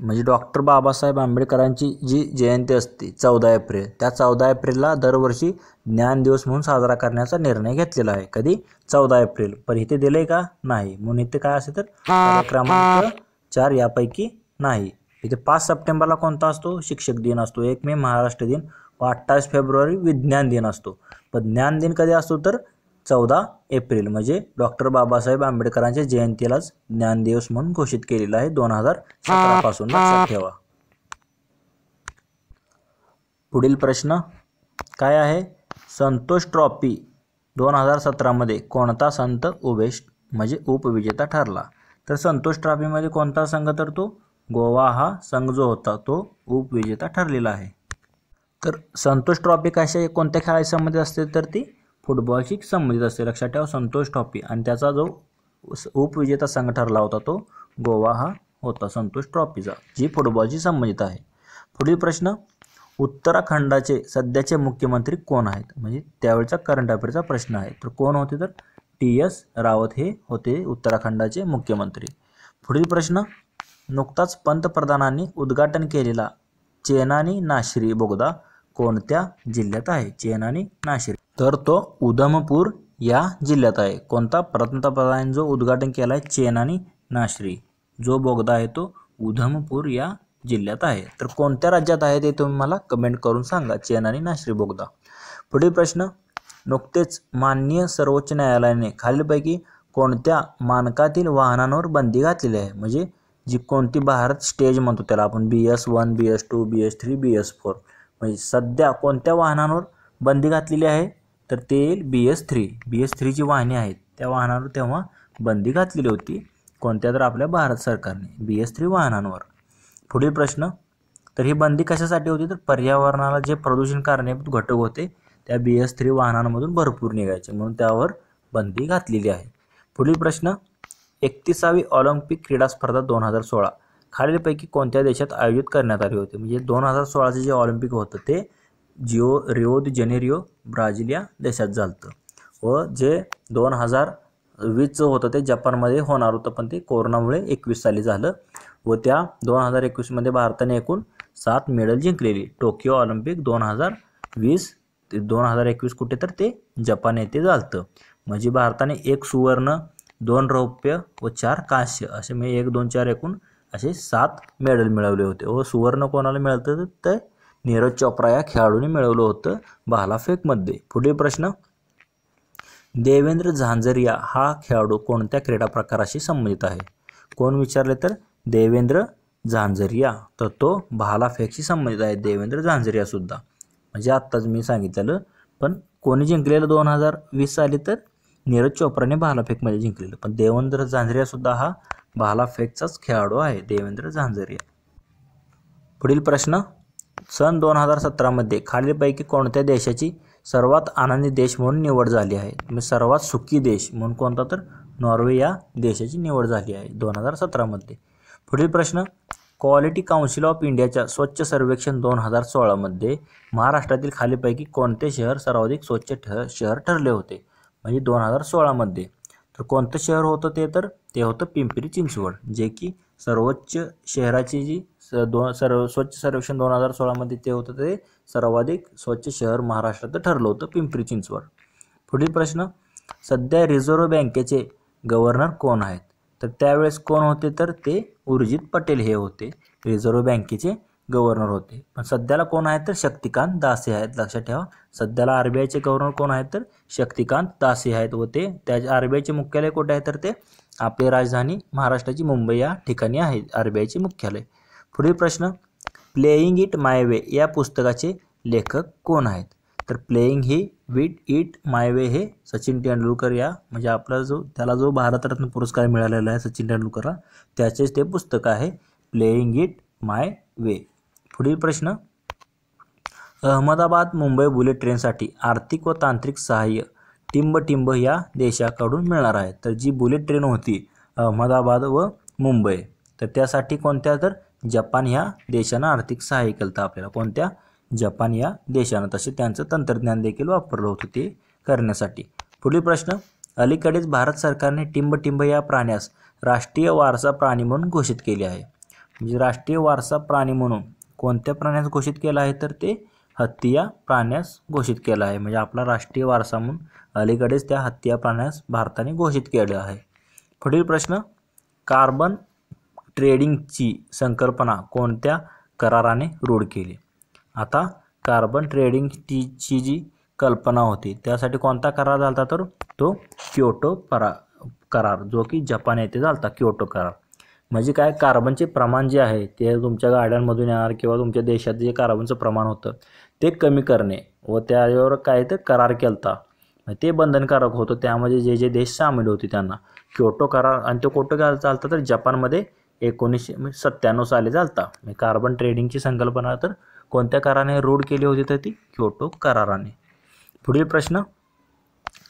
म्हणजे डॉक्टर बाबासाहेब आंबेडकरांची जी जयंती असते चौदा एप्रिल त्या चौदा एप्रिलला दरवर्षी ज्ञान दिवस म्हणून साजरा करण्याचा निर्णय घेतलेला आहे कधी चौदा एप्रिल पण इथे दिले का नाही म्हणून इथे काय असेल तर क्रमांक चार यापैकी नाही इथे पाच सप्टेंबरला कोणता असतो शिक्षक दिन असतो एक मे महाराष्ट्र दिन व अठ्ठावीस फेब्रुवारी विज्ञान दिन असतो पण ज्ञान दिन कधी असतो तर चौदा एप्रिल म्हणजे डॉक्टर बाबासाहेब आंबेडकरांच्या जयंतीलाच ज्ञान दिवस म्हणून घोषित केलेला आहे दोन हजार सतरापासून लक्षात ठेवा पुढील प्रश्न काय आहे संतोष ट्रॉफी दोन हजार सतरामध्ये कोणता संत उभे म्हणजे उपविजेता ठरला तर संतोष ट्रॉफीमध्ये कोणता संघ तर तो गोवा हा संघ जो होता तो उपविजेता ठरलेला आहे तर संतोष ट्रॉफी कशा कोणत्या खेळाशी संबंधित असते तर ती फुटबॉलशी संबंधित असते लक्षात ठेवा संतोष ट्रॉफी आणि त्याचा जो उपविजेता संघ ठरला होता तो गोवा हा होता संतोष ट्रॉफीचा जी फुटबॉलशी संबंधित आहे पुढील प्रश्न उत्तराखंडाचे सध्याचे मुख्यमंत्री कोण आहेत म्हणजे त्यावेळचा करंट अफेअरचा प्रश्न आहे तर कोण होते तर टी एस रावत हे होते उत्तराखंडाचे मुख्यमंत्री पुढील प्रश्न नुकताच पंतप्रधानांनी उद्घाटन केलेला चेनानी नाश्री बोगदा कोणत्या जिल्ह्यात आहे चेनानी नाश्री तर तो उधमपूर या जिल्ह्यात आहे कोणता पंतप्रधानांनी जो उद्घाटन केला आहे चेनानी नाश्री जो बोगदा आहे तो उधमपूर या जिल्ह्यात आहे तर कोणत्या राज्यात आहे ते तुम्ही मला कमेंट करून सांगा चेन आणि नाश्री बोगदा पुढील प्रश्न नुकतेच माननीय सर्वोच्च न्यायालयाने खालीलपैकी कोणत्या मानकातील वाहनांवर बंदी घातलेली आहे म्हणजे जी कोणती भारत स्टेज म्हणतो त्याला आपण B S one B S two B S three B S four म्हणजे सध्या कोणत्या वाहनांवर बंदी घातलेली आहे तर ते येईल B S three B S थ्रीची वाहने आहेत त्या वाहनांवर तेव्हा बंदी घातलेली होती कोणत्या तर आपल्या भारत सरकारने बी एस थ्री वाहनांवर पुढील प्रश्न तर ही बंदी कशासाठी होती तर पर्यावरणाला जे प्रदूषण कारणीभूत घटक होते त्या बी एस थ्री वाहनांमधून भरपूर निघायचे म्हणून त्यावर बंदी घातलेली आहे पुढील प्रश्न एकतीसावी ऑलिम्पिक क्रीडा स्पर्धा दोन हजार सोळा खालीलपैकी कोणत्या देशात आयोजित करण्यात आली होती म्हणजे दोन हजार सोळाचे जे ऑलिम्पिक होतं ते जिओ रिओ द जेनेरिओ ब्राझील या देशात झालं व जे दोन हजार वीसचं होतं ते जपानमध्ये होणार होतं पण ते कोरोनामुळे एकवीस साली झालं व त्या दोन हजार एकवीसमध्ये भारताने एकूण सात मेडल जिंकलेली टोकियो ऑलिम्पिक दोन हजार वीस ते दोन हजार एकवीस कुठे तर ते जपान येथे झालं म्हणजे भारताने एक सुवर्ण दोन रौप्य व चार कांस्य असे मी एक दोन चार एकूण असे सात मेडल मिळवले होते व सुवर्ण कोणाला मिळतं तर नीरज चोप्रा या खेळाडूने मिळवलं होतं भालाफेकमध्ये पुढील प्रश्न देवेंद्र झांझरिया हा खेळाडू कोणत्या क्रीडा प्रकाराशी संबंधित आहे कोण विचारले तर देवेंद्र झांझरिया तर तो भालाफेकशी संबंधित आहे देवेंद्र झांझरियासुद्धा म्हणजे आत्ताच मी सांगितलेलं पण कोणी जिंकलेलं दोन हजार वीस साली तर नीरज चोप्राने भालाफेकमध्ये जिंकलेलं पण देवेंद्र झांझरियासुद्धा हा भालाफेकचाच खेळाडू आहे देवेंद्र झांझरिया पुढील प्रश्न सन दोन हजार सतरामध्ये खालीलपैकी कोणत्या देशाची सर्वात आनंदी देश म्हणून निवड झाली आहे म्हणजे सर्वात सुखी देश म्हणून कोणता तर नॉर्वे या देशाची निवड झाली आहे दोन हजार सतरामध्ये पुढील प्रश्न क्वालिटी काउन्सिल ऑफ इंडियाच्या स्वच्छ सर्वेक्षण दोन हजार सोळामध्ये महाराष्ट्रातील खालीपैकी कोणते शहर सर्वाधिक स्वच्छ ठ शहर ठरले होते म्हणजे दोन हजार सोळामध्ये तर कोणतं शहर होतं ते तर ते होतं पिंपरी चिंचवड जे की सर्वोच्च शहराची जी स दोन सर्व स्वच्छ सर्वेक्षण दोन हजार सोळामध्ये ते होतं ते सर्वाधिक स्वच्छ शहर महाराष्ट्रात ठरलं होतं पिंपरी चिंचवड पुढील प्रश्न सध्या रिझर्व्ह बँकेचे गव्हर्नर कोण आहेत तर त्यावेळेस कोण होते तर ते उर्जित पटेल हे होते रिझर्व्ह बँकेचे गव्हर्नर होते पण सध्याला कोण आहेत तर शक्तिकांत दासे आहेत लक्षात ठेवा सध्याला आर बी आयचे गव्हर्नर कोण आहेत तर शक्तिकांत दासे आहेत व ते त्या आयचे मुख्यालय कुठे आहे तर ते आपली राजधानी महाराष्ट्राची मुंबई या ठिकाणी आहे आर बी आयचे मुख्यालय पुढील प्रश्न प्लेईंग इट माय वे या पुस्तकाचे लेखक कोण आहेत तर playing he wit it my way हे सचिन तेंडुलकर या म्हणजे आपला जो त्याला जो भारतरत्न पुरस्कार मिळालेला आहे सचिन तेंडुलकरला त्याचेच ते पुस्तक आहे प्लेईंग इट माय वे पुढील प्रश्न अहमदाबाद मुंबई बुलेट ट्रेनसाठी आर्थिक व तांत्रिक सहाय्य टिंब टिंब या देशाकडून मिळणार आहे तर जी बुलेट ट्रेन होती अहमदाबाद व मुंबई तर त्यासाठी कोणत्या तर जपान ह्या देशानं आर्थिक सहाय्य केलं आपल्याला कोणत्या जपान या देशानं तसे त्यांचं तंत्रज्ञान देखील वापरलं होतं ते करण्यासाठी पुढील प्रश्न अलीकडेच भारत सरकारने टिंबटिंब या प्राण्यास राष्ट्रीय वारसा प्राणी म्हणून घोषित केले आहे म्हणजे राष्ट्रीय वारसा प्राणी म्हणून कोणत्या प्राण्यास घोषित केलं आहे तर ते हत्ती या प्राण्यास घोषित केलं आहे म्हणजे आपला राष्ट्रीय वारसा म्हणून अलीकडेच त्या हत्ती या प्राण्यास भारताने घोषित केलं आहे पुढील प्रश्न कार्बन ट्रेडिंगची संकल्पना कोणत्या कराराने रूढ केली आता कार्बन ट्रेडिंग टीची जी कल्पना होती त्यासाठी कोणता करार झाला तर तो क्योटो परा करार जो की जपान येथे झाला क्योटो करार म्हणजे काय कार्बनचे प्रमाण जे आहे ते तुमच्या गाड्यांमधून येणार किंवा तुमच्या देशात जे कार्बनचं प्रमाण होतं ते कमी करणे व त्यावर काय तर करार केलता ते बंधनकारक होतं त्यामध्ये जे जे देश सामील होते त्यांना क्योटो करार आणि तो कोटो करार चालतं तर जपानमध्ये एकोणीसशे म्हणजे सत्त्याण्णव साली चालता म्हणजे कार्बन ट्रेडिंगची संकल्पना तर कोणत्या कराराने रूड केली होती तर ती क्योटो कराराने पुढील प्रश्न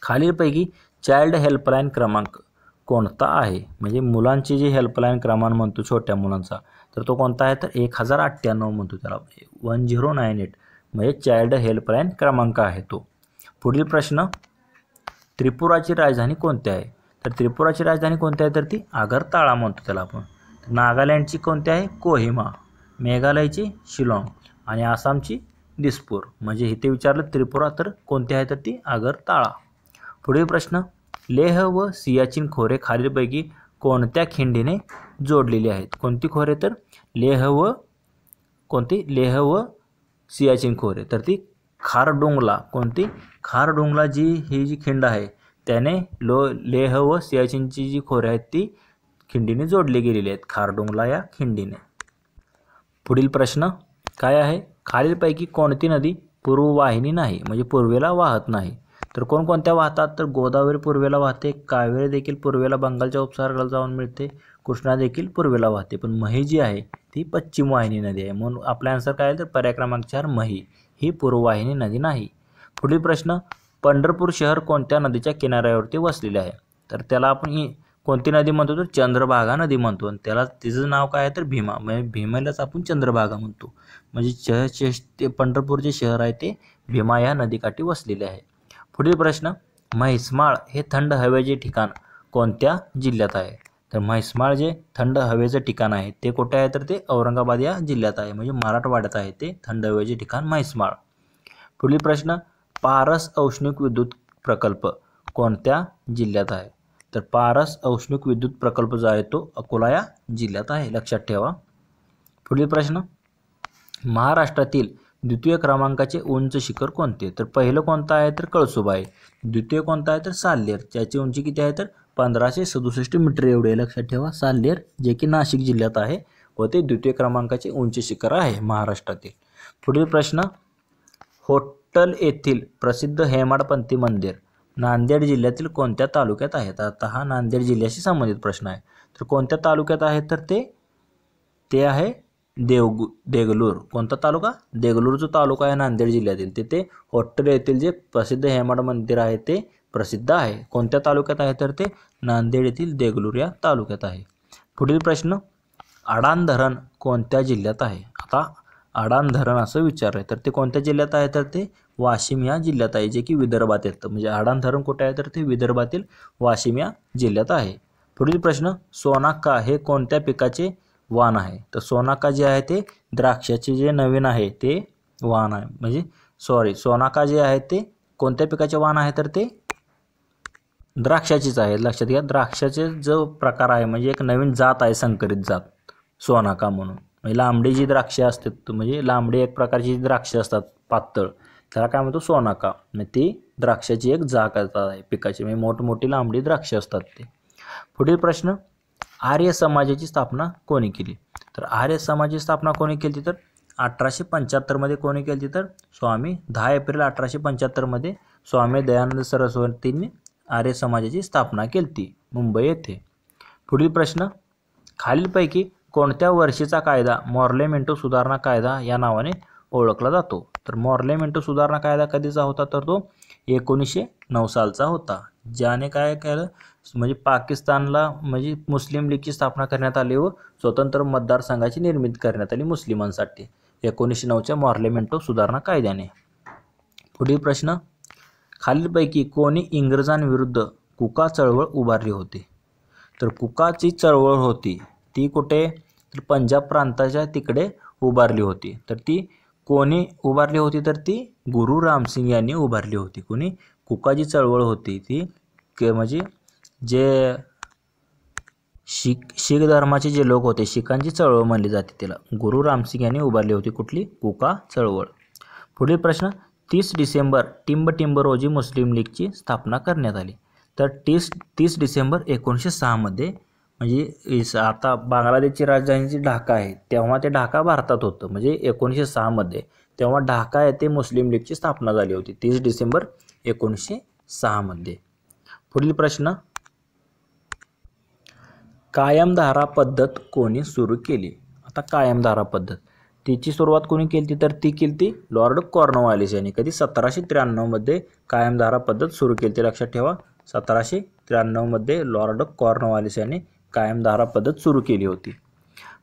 खालीलपैकी चाइल्ड हेल्पलाईन क्रमांक कोणता आहे म्हणजे मुलांची जी हेल्पलाईन क्रमांक म्हणतो छोट्या मुलांचा तर तो कोणता आहे तर एक हजार अठ्ठ्याण्णव म्हणतो त्याला वन झिरो नाईन एट म्हणजे चाइल्ड म्हणजे हेल्पलाईन क्रमांक आहे तो पुढील प्रश्न त्रिपुराची राजधानी कोणती आहे तर त्रिपुराची राजधानी कोणती आहे तर ती आगरताळा म्हणतो त्याला आपण नागालँडची कोणती आहे कोहिमा मेघालयची शिलाँग आणि आसामची दिसपूर म्हणजे इथे विचारलं त्रिपुरा तर कोणती आहे तर ती आगरताळा पुढील प्रश्न लेह व सियाचिन खोरे खालीलपैकी कोणत्या खिंडीने जोडलेली आहेत कोणती खोरे तर लेह व कोणती लेह व सियाचिन खोरे तर ती खारडोंगला कोणती खारडोंगला जी ही जी खिंड आहे त्याने लो लेह व सियाचिनची जी खोरे आहेत ती खिंडीने जोडली गेलेली आहेत खारडोंगला या खिंडीने पुढील प्रश्न काय आहे खालीलपैकी कोणती नदी पूर्ववाहिनी नाही म्हणजे पूर्वेला वाहत नाही तर कोणकोणत्या वाहतात तर गोदावरी पूर्वेला वाहते कावेरी देखील पूर्वेला बंगालच्या उपसागराला जाऊन मिळते कृष्णा देखील पूर्वेला वाहते पण मही जी आहे ती पश्चिम वाहिनी नदी आहे म्हणून आपला आन्सर काय आहे तर पर्याय क्रमांक चार मही ही पूर्ववाहिनी नदी नाही पुढील प्रश्न पंढरपूर शहर कोणत्या नदीच्या किनाऱ्यावरती वसलेले आहे तर त्याला आपण कोणती नदी म्हणतो तर चंद्रभागा नदी म्हणतो आणि त्याला तिचं नाव काय आहे तर भीमा म्हणजे भीमेलाच आपण चंद्रभागा म्हणतो म्हणजे च ते पंढरपूर जे शहर आहे ते भीमा या नदीकाठी वसलेले आहे पुढील प्रश्न म्हैसमाळ हे थंड हवेचे ठिकाण कोणत्या जिल्ह्यात आहे तर म्हैसमाळ जे थंड हवेचं ठिकाण आहे ते कुठे आहे तर ते औरंगाबाद या जिल्ह्यात आहे म्हणजे मराठवाड्यात आहे ते थंड हवेचे ठिकाण म्हैसमाळ पुढील प्रश्न पारस औष्णिक विद्युत प्रकल्प कोणत्या जिल्ह्यात आहे तर पारस औष्णिक विद्युत प्रकल्प जो आहे तो अकोला या जिल्ह्यात आहे लक्षात ठेवा पुढील प्रश्न महाराष्ट्रातील द्वितीय क्रमांकाचे उंच शिखर कोणते तर पहिलं कोणतं आहे तर कळसूबाई द्वितीय कोणतं आहे तर साल्लेर त्याची उंची किती आहे तर पंधराशे सदुसष्ट मीटर एवढे लक्षात ठेवा साल्लेर जे की नाशिक जिल्ह्यात आहे व ते द्वितीय क्रमांकाचे उंच शिखर आहे महाराष्ट्रातील पुढील प्रश्न होटल येथील प्रसिद्ध हेमाडपंथी मंदिर नांदेड जिल्ह्यातील कोणत्या तालुक्यात आहेत आता हा नांदेड जिल्ह्याशी संबंधित प्रश्न आहे तर कोणत्या तालुक्यात आहे तर ते ते आहे देवगु देगलूर कोणता तालुका देगलूर जो तालुका आहे नांदेड जिल्ह्यातील तिथे होट्टर येथील जे प्रसिद्ध हेमाड मंदिर आहे ते प्रसिद्ध आहे कोणत्या तालुक्यात आहे तर ते नांदेड येथील देगलूर या तालुक्यात आहे पुढील प्रश्न अडान धरण कोणत्या जिल्ह्यात आहे आता अडान धरण असं विचारलं आहे तर ते कोणत्या जिल्ह्यात आहे तर ते वाशिम या जिल्ह्यात आहे जे की विदर्भात येतं म्हणजे अडान धरण कुठे आहे तर ते विदर्भातील वाशिम या जिल्ह्यात आहे पुढील प्रश्न सोनाक्का हे कोणत्या पिकाचे वान आहे तर सोनाका जे आहे ते द्राक्षाचे जे नवीन आहे ते वाण आहे म्हणजे सॉरी सोनाका जे आहे ते कोणत्या पिकाचे वाण आहे तर ते द्राक्षाचीच आहे लक्षात घ्या द्राक्षाचे जो प्रकार आहे म्हणजे एक नवीन जात आहे संकरित जात सोनाका म्हणून म्हणजे लांबडी जी द्राक्ष असतात म्हणजे लांबडी एक प्रकारची जी द्राक्ष असतात पातळ त्याला काय म्हणतो सोनाका म्हणजे ती द्राक्षाची एक जात आहे पिकाची म्हणजे मोठमोठी लांबडी द्राक्ष असतात ते पुढील प्रश्न आर्य समाजाची स्थापना कोणी केली तर आर्य समाजाची स्थापना कोणी केली तर अठराशे पंच्याहत्तरमध्ये कोणी केली तर स्वामी दहा एप्रिल अठराशे पंच्याहत्तरमध्ये स्वामी दयानंद सरस्वतींनी आर्य समाजाची स्थापना केली मुंबई येथे पुढील प्रश्न खालीलपैकी कोणत्या वर्षीचा कायदा मॉर्लेमेंटो सुधारणा कायदा या नावाने ओळखला जातो तर मॉर्लेमेंटो सुधारणा कायदा कधीचा होता तर तो एकोणीसशे नऊ सालचा होता ज्याने काय केलं म्हणजे पाकिस्तानला म्हणजे मुस्लिम लीगची स्थापना करण्यात आली व स्वतंत्र मतदारसंघाची निर्मिती करण्यात आली मुस्लिमांसाठी एकोणीसशे नऊच्या मॉर्लेमेंटो सुधारणा कायद्याने पुढील प्रश्न खालीलपैकी कोणी इंग्रजांविरुद्ध कुका चळवळ उभारली होती तर कुकाची चळवळ होती ती कुठे तर पंजाब प्रांताच्या तिकडे उभारली होती तर ती कोणी उभारली होती तर ती गुरु रामसिंग यांनी उभारली होती कोणी कुकाची चळवळ होती ती म्हणजे जे शीख शीख धर्माचे जे लोक होते शिखांची चळवळ मानली जाते तिला गुरु रामसिंग यांनी उभारली होती कुठली कोका चळवळ पुढील प्रश्न तीस डिसेंबर टिंब टिंब रोजी मुस्लिम लीगची स्थापना करण्यात आली तर तीस तीस डिसेंबर एकोणीसशे सहामध्ये म्हणजे आता बांगलादेशची राजधानी ढाका आहे तेव्हा ते ढाका भारतात होतं म्हणजे एकोणीसशे सहामध्ये तेव्हा ढाका येथे मुस्लिम लीगची स्थापना झाली होती तीस डिसेंबर एकोणीसशे सहामध्ये पुढील प्रश्न कायमधारा पद्धत कोणी सुरू केली आता कायमधारा पद्धत तिची सुरुवात कोणी केली ती तर ती केली ती लॉर्ड कॉर्नवालिस यांनी कधी सतराशे त्र्याण्णवमध्ये कायमधारा पद्धत सुरू केली ती लक्षात ठेवा सतराशे त्र्याण्णवमध्ये लॉर्ड कॉर्नवालिस यांनी कायमधारा पद्धत सुरू केली होती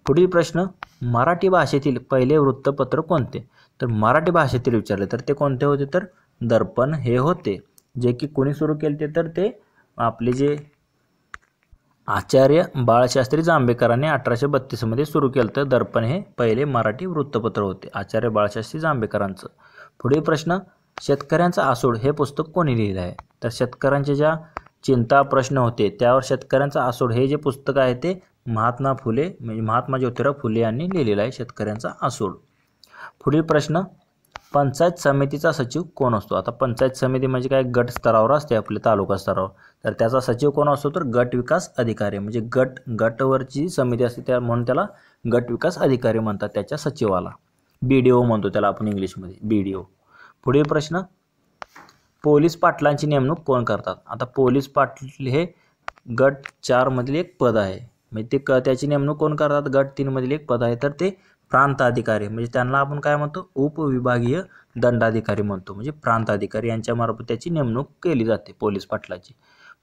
पुढील प्रश्न मराठी भाषेतील पहिले वृत्तपत्र कोणते तर मराठी भाषेतील विचारले तर ते कोणते होते तर दर्पण हे होते जे की कोणी सुरू केले ते तर ते आपले जे आचार्य बाळशास्त्री जांभेकरांनी अठराशे बत्तीसमध्ये सुरू केलं तर दर्पण हे पहिले मराठी वृत्तपत्र होते आचार्य बाळशास्त्री जांभेकरांचं पुढे प्रश्न शेतकऱ्यांचा आसूड हे पुस्तक कोणी लिहिलं आहे तर शेतकऱ्यांच्या ज्या चिंता प्रश्न होते त्यावर शेतकऱ्यांचा आसूड हे जे पुस्तक आहे ते महात्मा फुले म्हणजे महात्मा ज्योतिराव फुले यांनी लिहिलेलं आहे शेतकऱ्यांचा आसूड पुढील प्रश्न पंचायत समितीचा सचिव कोण असतो आता पंचायत समिती म्हणजे काय गट स्तरावर असते आपले तालुका स्तरावर तर त्याचा सचिव कोण असतो तर गट विकास अधिकारी म्हणजे गट गटवरची समिती असते त्या म्हणून त्याला गट विकास अधिकारी म्हणतात त्याच्या सचिवाला बी डी ओ म्हणतो त्याला आपण इंग्लिशमध्ये बी डी ओ पुढील प्रश्न पोलीस पाटलांची नेमणूक कोण करतात आता पोलीस पाटील हे गट चारमधील एक पद आहे म्हणजे ते क त्याची नेमणूक कोण करतात गट तीनमधील एक पद आहे तर ते प्रांताधिकारी म्हणजे त्यांना आपण काय म्हणतो उपविभागीय दंडाधिकारी म्हणतो म्हणजे प्रांताधिकारी यांच्यामार्फत त्याची नेमणूक केली जाते पोलीस पाटलाची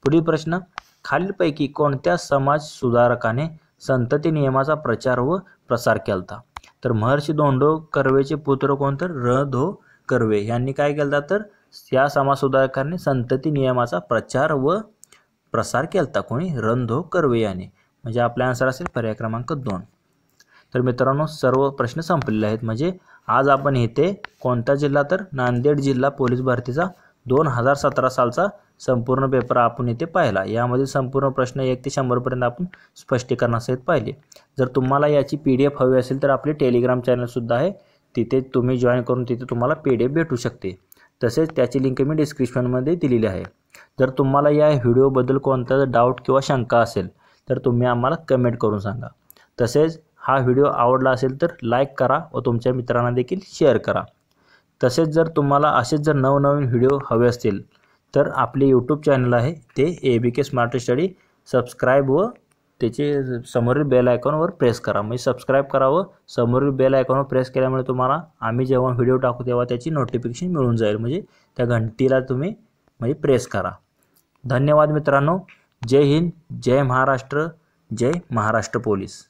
पुढील प्रश्न खालीलपैकी कोणत्या समाज सुधारकाने संतती नियमाचा प्रचार व प्रसार केला तर महर्षी दोंडो कर्वेचे पुत्र कोण तर र धो कर्वे यांनी काय केलं तर या समाजसुधारकांनी संतती नियमाचा प्रचार व प्रसार केला कोणी रणधो कर्वे याने म्हणजे आपला आन्सर असेल पर्याय क्रमांक दोन तर मित्रांनो सर्व प्रश्न संपलेले आहेत म्हणजे आज आपण येथे कोणता जिल्हा तर नांदेड जिल्हा पोलीस भरतीचा दोन हजार सतरा सालचा संपूर्ण पेपर आपण येथे पाहिला यामधील संपूर्ण प्रश्न एक ते शंभरपर्यंत आपण स्पष्टीकरणासहित पाहिले जर तुम्हाला याची पी डी एफ हवी असेल तर आपले टेलिग्राम चॅनलसुद्धा आहे तिथे तुम्ही जॉईन करून तिथे तुम्हाला पी डी एफ भेटू शकते तसेच त्याची लिंक मी डिस्क्रिप्शनमध्ये दिलेली आहे जर तुम्हाला या व्हिडिओबद्दल कोणता डाऊट किंवा शंका असेल तर तुम्ही आम्हाला कमेंट करून सांगा तसेच हा व्हिडिओ आवडला असेल तर लाईक करा व तुमच्या मित्रांना देखील शेअर करा तसेच जर तुम्हाला असेच जर नवनवीन व्हिडिओ हवे असतील तर आपले यूट्यूब चॅनल आहे ते A B K smart study subscribe व त्याचे समोरील बेल आयकॉनवर प्रेस करा म्हणजे सबस्क्राईब करावं समोरील बेल आयकॉनवर प्रेस केल्यामुळे तुम्हाला आम्ही जेव्हा व्हिडिओ टाकू तेव्हा त्याची नोटिफिकेशन मिळून जाईल म्हणजे त्या घंटीला तुम्ही म्हणजे प्रेस करा धन्यवाद मित्रांनो जय हिंद जय महाराष्ट्र जय महाराष्ट्र पोलीस